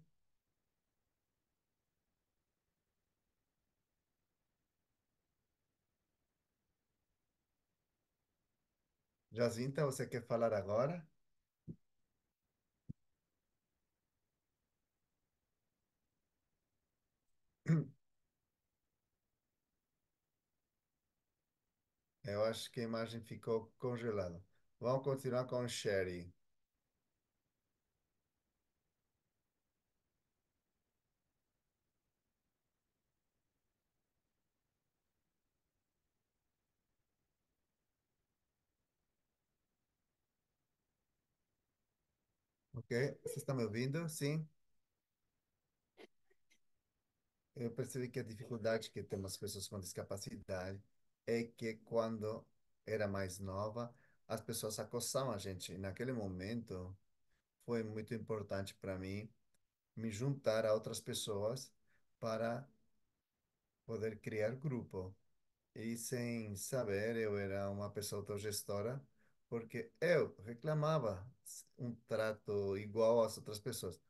Jacinta, você quer falar agora? Eu acho que a imagem ficou congelada. Vamos continuar com o Sherry. Ok, você está me ouvindo? Sim. Eu percebi que a dificuldade que temos pessoas com discapacidade é que quando era mais nova, as pessoas acossavam a gente. E naquele momento, foi muito importante para mim me juntar a outras pessoas para poder criar grupo. E sem saber, eu era uma pessoa autogestora porque eu reclamava um trato igual às outras pessoas.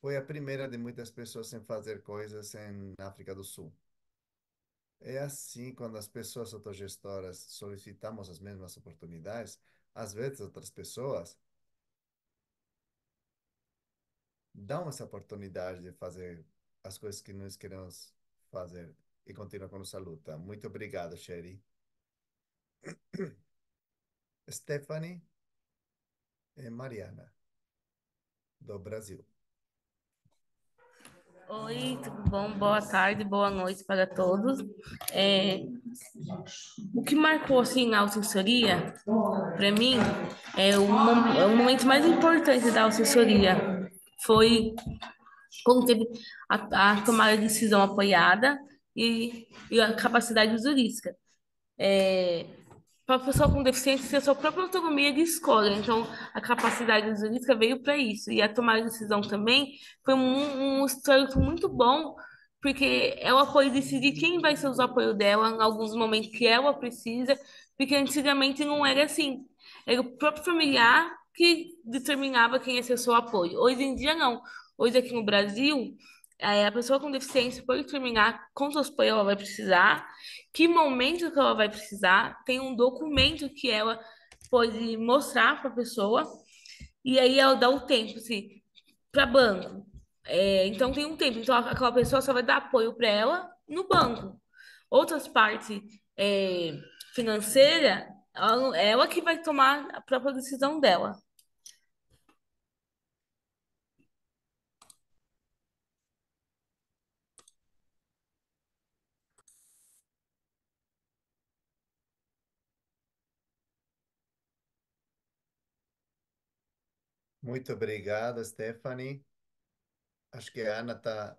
Foi a primeira de muitas pessoas em fazer coisas em África do Sul. É assim, quando as pessoas autogestoras solicitamos as mesmas oportunidades, às vezes outras pessoas dão essa oportunidade de fazer as coisas que nós queremos fazer e continuar com nossa luta. Muito obrigado, Sherry. Stephanie e é Mariana, do Brasil. Oi, tudo bom? Boa tarde, boa noite para todos. É, o que marcou assim, a assessoria, para mim, é o, é o, momento mais importante da assessoria foi quando teve a, a tomada de decisão apoiada e, e a capacidade jurídica. É, para o pessoal com deficiência ter sua própria autonomia de escolha. Então, a capacidade jurídica veio para isso. E a tomar de decisão também foi um, um histórico muito bom, porque ela é foi decidir quem vai ser o apoio dela em alguns momentos que ela precisa, porque antigamente não era assim. Era o próprio familiar que determinava quem ia ser o seu apoio. Hoje em dia, não. Hoje, aqui no Brasil, a pessoa com deficiência pode determinar quantos apoios ela vai precisar, que momento que ela vai precisar, tem um documento que ela pode mostrar para a pessoa, e aí ela dá o tempo, assim, para banco. É, então tem um tempo, então aquela pessoa só vai dar apoio para ela no banco. Outras partes é, financeira, ela, ela que vai tomar a própria decisão dela. Muito obrigado, Stephanie. Acho que a Ana está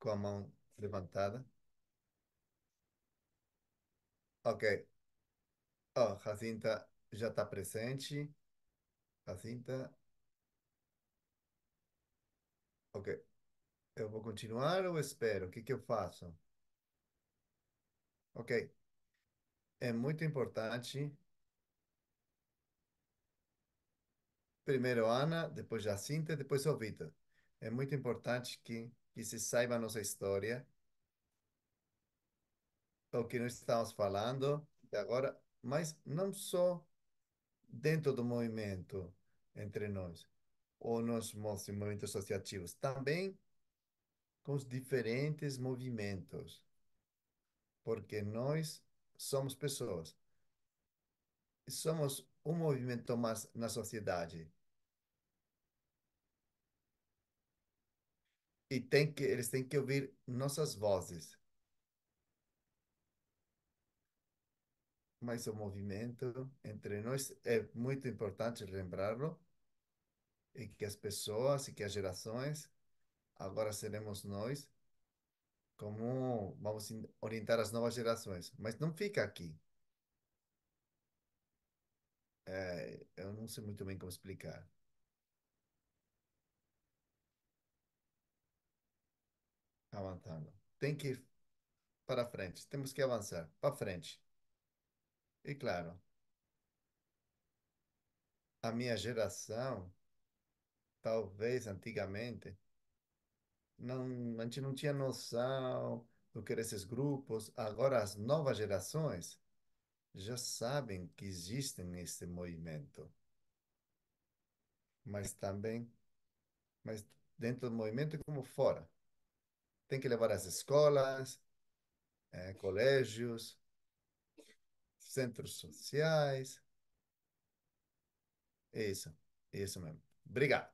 com a mão levantada. Ok. oh, Jacinta já está presente. Jacinta. Ok. Eu vou continuar ou espero? O que que eu faço? Ok. É muito importante primeiro Ana, depois Jacinta, depois o Vitor. É muito importante que, que se saiba a nossa história, o que nós estamos falando agora, mas não só dentro do movimento entre nós, ou nos movimentos associativos, também com os diferentes movimentos, porque nós somos pessoas somos um movimento mais na sociedade. E tem que, eles têm que ouvir nossas vozes. Mas o movimento entre nós é muito importante lembrá-lo e que as pessoas e que as gerações agora seremos nós como vamos orientar as novas gerações, mas não fica aqui. É, eu não sei muito bem como explicar. avançando Tem que ir para frente. Temos que avançar. Para frente. E claro, a minha geração, talvez antigamente, não, a gente não tinha noção do que eram esses grupos. Agora, as novas gerações já sabem que existem este movimento. Mas é. também, mas dentro do movimento como fora. Tem que levar às escolas, é, colégios, centros sociais. É isso, é isso mesmo. Obrigado.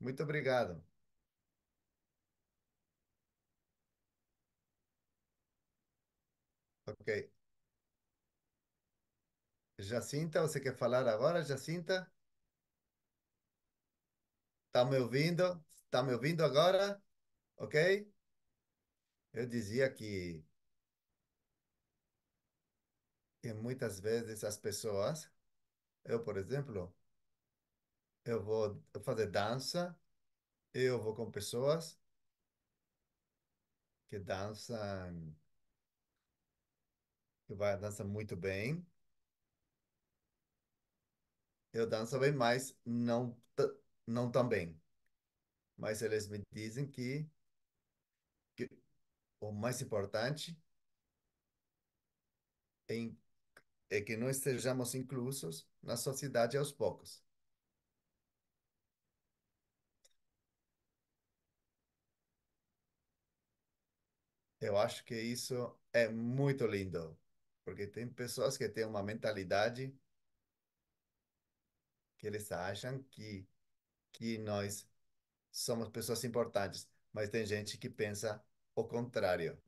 Muito obrigado. Ok. Jacinta, você quer falar agora, Jacinta? Tá me ouvindo? Tá me ouvindo agora? Ok? Eu dizia que, que muitas vezes as pessoas, eu, por exemplo, eu vou fazer dança, eu vou com pessoas que dançam que vai, dança muito bem. Eu danço bem, mas não, não tão bem. Mas eles me dizem que, que o mais importante é, é que nós sejamos inclusos na sociedade aos poucos. Eu acho que isso é muito lindo. Porque tem pessoas que têm uma mentalidade que eles acham que, que nós somos pessoas importantes, mas tem gente que pensa o contrário.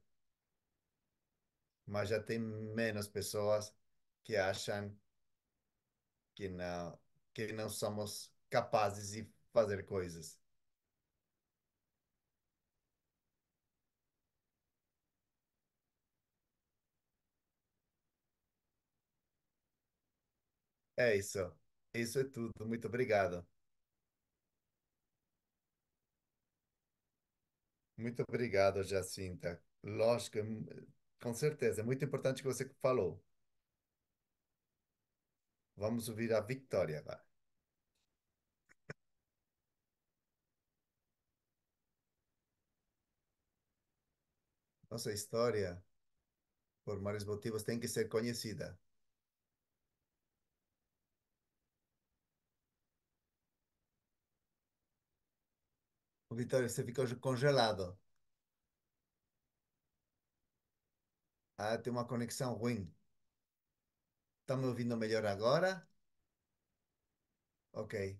Mas já tem menos pessoas que acham que não, que não somos capazes de fazer coisas. É isso. Isso é tudo. Muito obrigado. Muito obrigado, Jacinta. Lógico, é com certeza. É muito importante o que você falou. Vamos ouvir a Victoria agora. Nossa história, por vários motivos, tem que ser conhecida. Vitória, você ficou congelado. Ah, tem uma conexão ruim. Estamos tá me ouvindo melhor agora? Ok.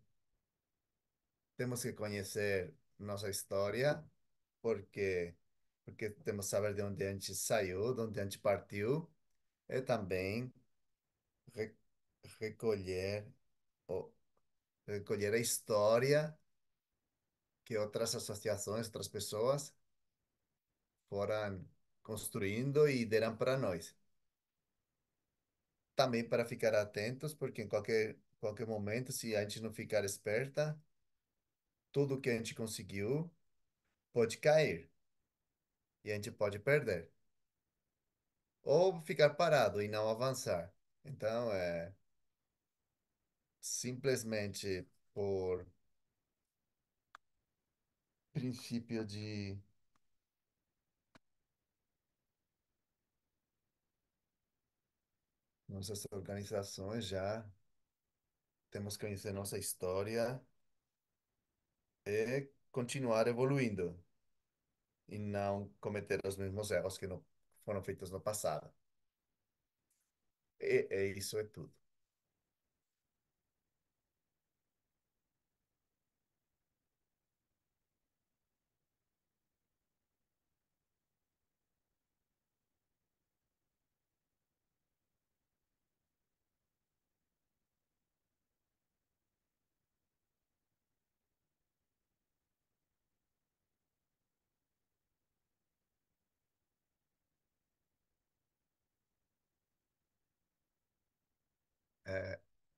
Temos que conhecer nossa história, porque porque temos que saber de onde a gente saiu, de onde a gente partiu, e também re- recolher, recolher a história que outras associações, outras pessoas foram construindo e deram para nós. Também para ficar atentos, porque em qualquer, qualquer momento, se a gente não ficar esperta, tudo que a gente conseguiu pode cair e a gente pode perder ou ficar parado e não avançar. Então, é simplesmente por princípio de nossas organizações já temos que conhecer nossa história e continuar evoluindo e não cometer os mesmos erros que não foram feitos no passado. E, e isso é tudo.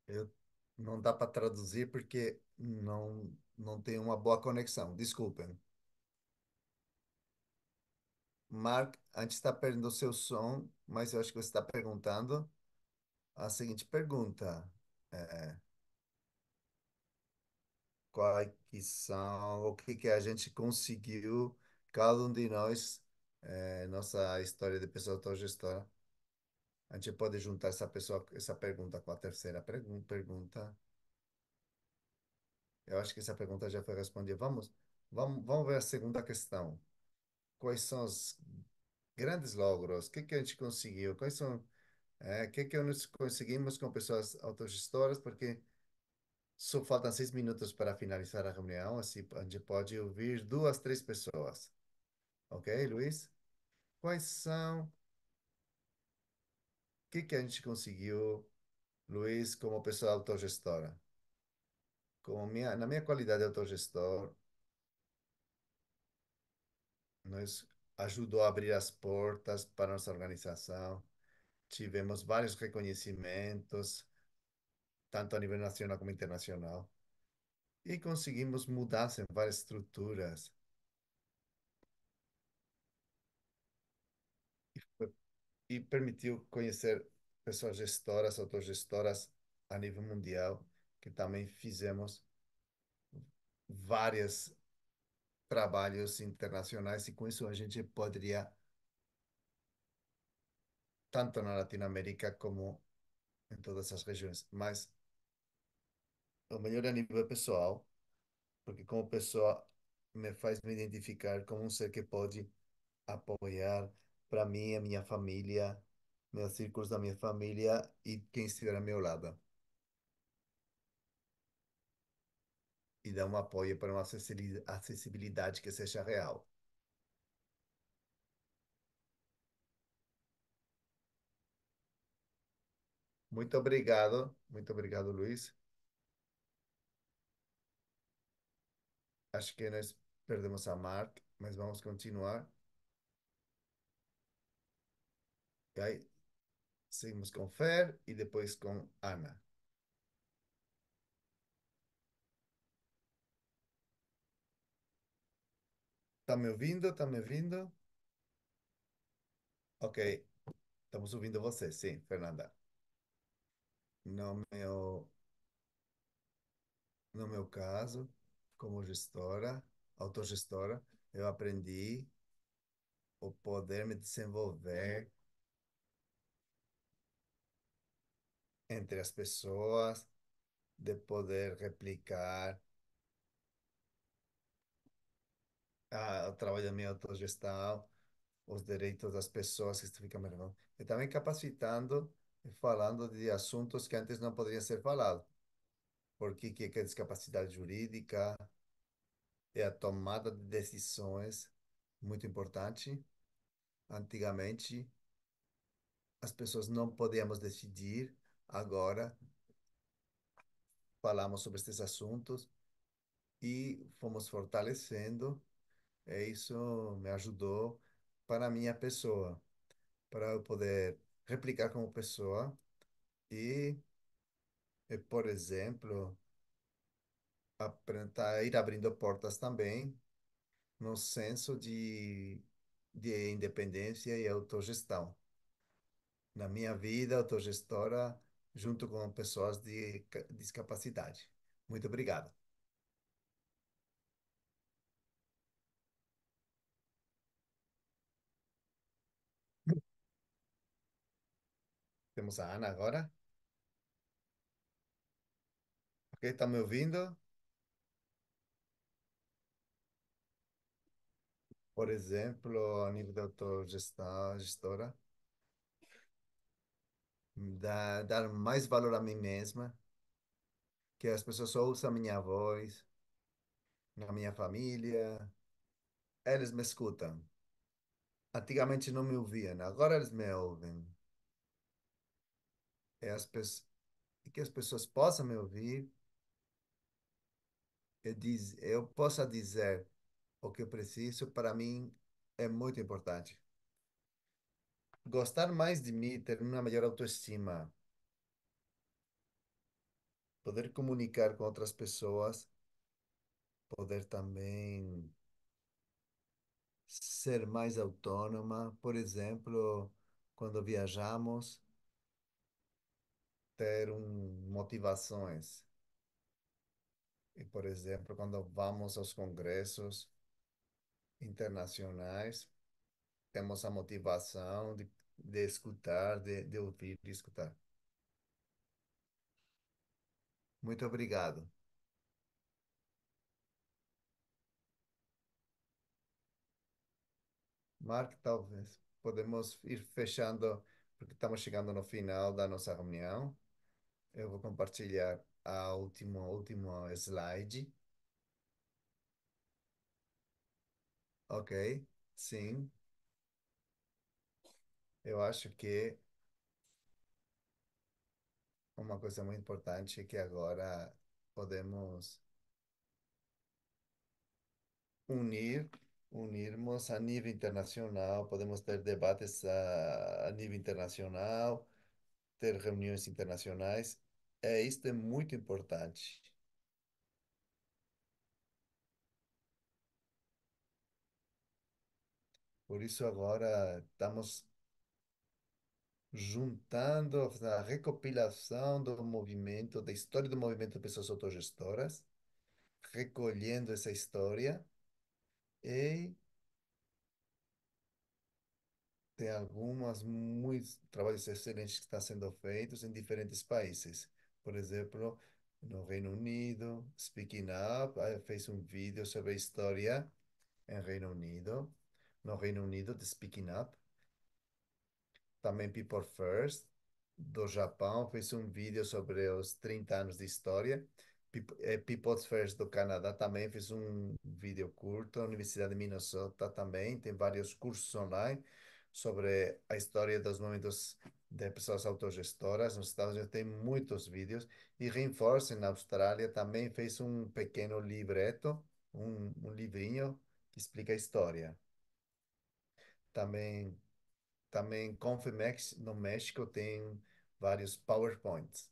Eu, não dá para traduzir porque não, não tem uma boa conexão. Desculpem. Mark, antes está perdendo o seu som, mas eu acho que você está perguntando a seguinte pergunta. É, quais que são, o que que a gente conseguiu, cada um de nós, é, nossa história de pessoa autogestora, a gente pode juntar essa pessoa, essa pergunta com a terceira pergun- pergunta. Eu acho que essa pergunta já foi respondida. Vamos, vamos, vamos ver a segunda questão. Quais são os grandes logros? O que que a gente conseguiu? Quais são, é, que que nós conseguimos com pessoas autogestoras? Porque só faltam seis minutos para finalizar a reunião, assim a gente pode ouvir duas, três pessoas. Ok, Luiz? Quais são que, que a gente conseguiu, Luiz, como pessoa autogestora? Como minha, na minha qualidade de autogestor, nós ajudou a abrir as portas para nossa organização. Tivemos vários reconhecimentos, tanto a nível nacional como internacional. E conseguimos mudar em várias estruturas e permitiu conhecer pessoas gestoras, autogestoras a nível mundial, que também fizemos vários trabalhos internacionais e com isso a gente poderia tanto na Latinoamérica como em todas as regiões, mas o melhor é a nível pessoal, porque como pessoa me faz me identificar como um ser que pode apoiar, para mim, a minha família, meus círculos da minha família e quem estiver ao meu lado. E dar um apoio para uma acessibilidade que seja real. Muito obrigado, muito obrigado, Luiz. Acho que nós perdemos a Mark, mas vamos continuar. Okay. Seguimos com Fer e depois com Ana. Tá me ouvindo? Tá me ouvindo? Ok. Estamos ouvindo você, sim, Fernanda. No meu, no meu caso, como gestora, autogestora, eu aprendi o poder me desenvolver entre as pessoas, de poder replicar a, ah, o trabalho da minha autogestão, os direitos das pessoas que ficam me E também capacitando e falando de assuntos que antes não poderiam ser falados. Por que, a é discapacidade jurídica, é a tomada de decisões muito importante. Antigamente, as pessoas não podíamos decidir agora falamos sobre esses assuntos e fomos fortalecendo. E isso me ajudou para a minha pessoa, para eu poder replicar como pessoa e, e por exemplo, aprender, ir abrindo portas também no senso de, de independência e autogestão. Na minha vida, autogestora junto com pessoas de discapacidade. Muito obrigado. Temos a Ana agora. Ok, está me ouvindo? Por exemplo, a nível de autogestão, gestora dar, dar mais valor a mim mesma, que as pessoas ouçam a minha voz, na minha família, eles me escutam. Antigamente não me ouviam, agora eles me ouvem. E, as e que as pessoas possam me ouvir, eu, diz, eu possa dizer o que eu preciso, para mim é muito importante gostar mais de mim, ter uma maior autoestima, poder comunicar com outras pessoas, poder também ser mais autônoma, por exemplo, quando viajamos, ter um, motivações. E, por exemplo, quando vamos aos congressos internacionais, temos a motivação de, de escutar, de, de ouvir, de escutar. Muito obrigado. Mark, talvez podemos ir fechando, porque estamos chegando no final da nossa reunião. Eu vou compartilhar a último última slide. Ok, sim. Eu acho que uma coisa muito importante é que agora podemos unir, unirmos a nível internacional, podemos ter debates a, a nível internacional, ter reuniões internacionais. É, isto é muito importante. Por isso agora estamos juntando a recopilação do movimento, da história do movimento de pessoas autogestoras, recolhendo essa história e tem algumas muitos trabalhos excelentes que estão sendo feitos em diferentes países. Por exemplo, no Reino Unido, Speaking Up ah, fez um vídeo sobre a história em Reino Unido, no Reino Unido de Speaking Up, também People First, do Japão, fez um vídeo sobre os 30 anos de história. É, People First do Canadá também fez um vídeo curto. A Universidade de Minnesota também tem vários cursos online sobre a história dos momentos de pessoas autogestoras. Nos Estados Unidos tem muitos vídeos. E Reinforce, na Austrália, também fez um pequeno livreto, um, um livrinho que explica a história. Também também Confemex no México tem vários PowerPoints.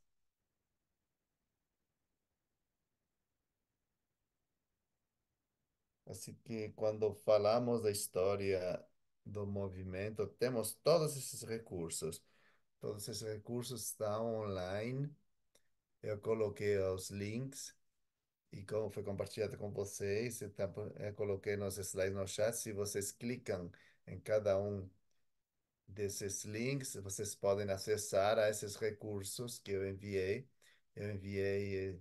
Assim que quando falamos da história do movimento, temos todos esses recursos. Todos esses recursos estão online. Eu coloquei os links e como foi compartilhado com vocês, eu eh, coloquei nos slides no chat. Se vocês clicam em cada um desses links, vocês podem acessar a esses recursos que eu enviei. Eu enviei eh,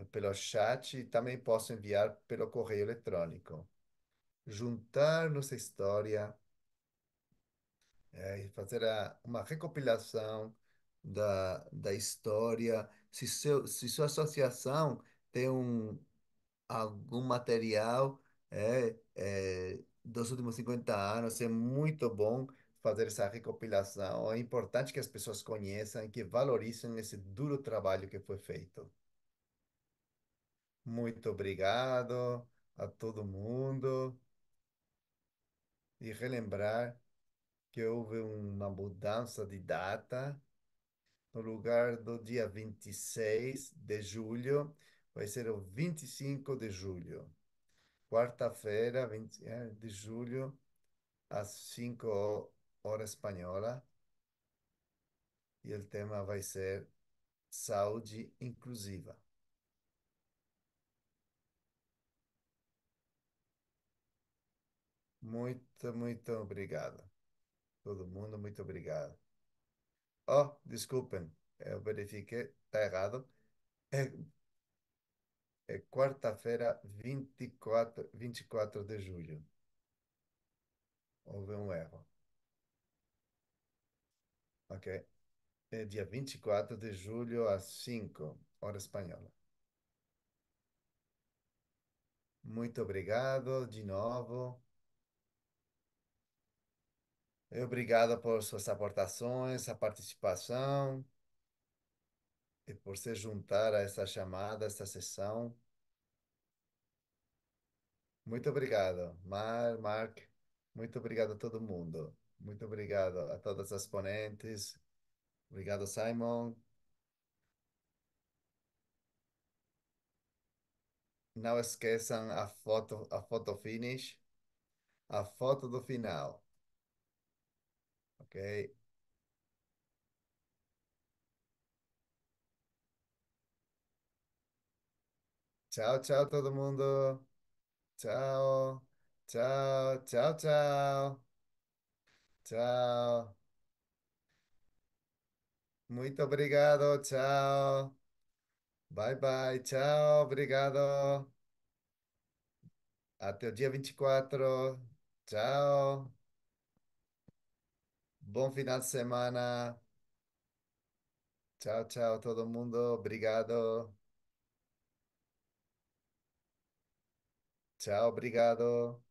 eh, pelo chat e também posso enviar pelo correio eletrônico. Juntar nossa história é, fazer a, uma recopilação da, da história. Se, seu, se sua associação tem um, algum material é, é, dos últimos 50 anos, é muito bom fazer essa recopilação. É importante que as pessoas conheçam, e que valorizem esse duro trabalho que foi feito. Muito obrigado a todo mundo. E relembrar que houve uma mudança de data. No lugar do dia 26 de julho, vai ser o 25 de julho. Quarta-feira, 20 é, de julho, às 5 hora espanhola e o tema vai ser saúde inclusiva. Muito, muito obrigado. Todo mundo, muito obrigado. Oh, desculpem, eu verifiquei, está errado. É, é quarta-feira, 24, 24 de julho. Houve um erro ok? É dia 24 de julho às 5, hora espanhola. Muito obrigado de novo. Obrigado por suas aportações, a participação e por se juntar a essa chamada, a essa sessão. Muito obrigado, Mar, Mark. Muito obrigado a todo mundo. Muito obrigado a todas as ponentes. Obrigado, Simon. Não esqueçam a foto, a foto finish, a foto do final. Ok? Tchau, tchau, todo mundo. Tchau, tchau, tchau, tchau. Tchau. Muito obrigado. Tchau. Bye, bye. Tchau. Obrigado. Até o dia 24. Tchau. Bom final de semana. Tchau, tchau, todo mundo. Obrigado. Tchau, obrigado.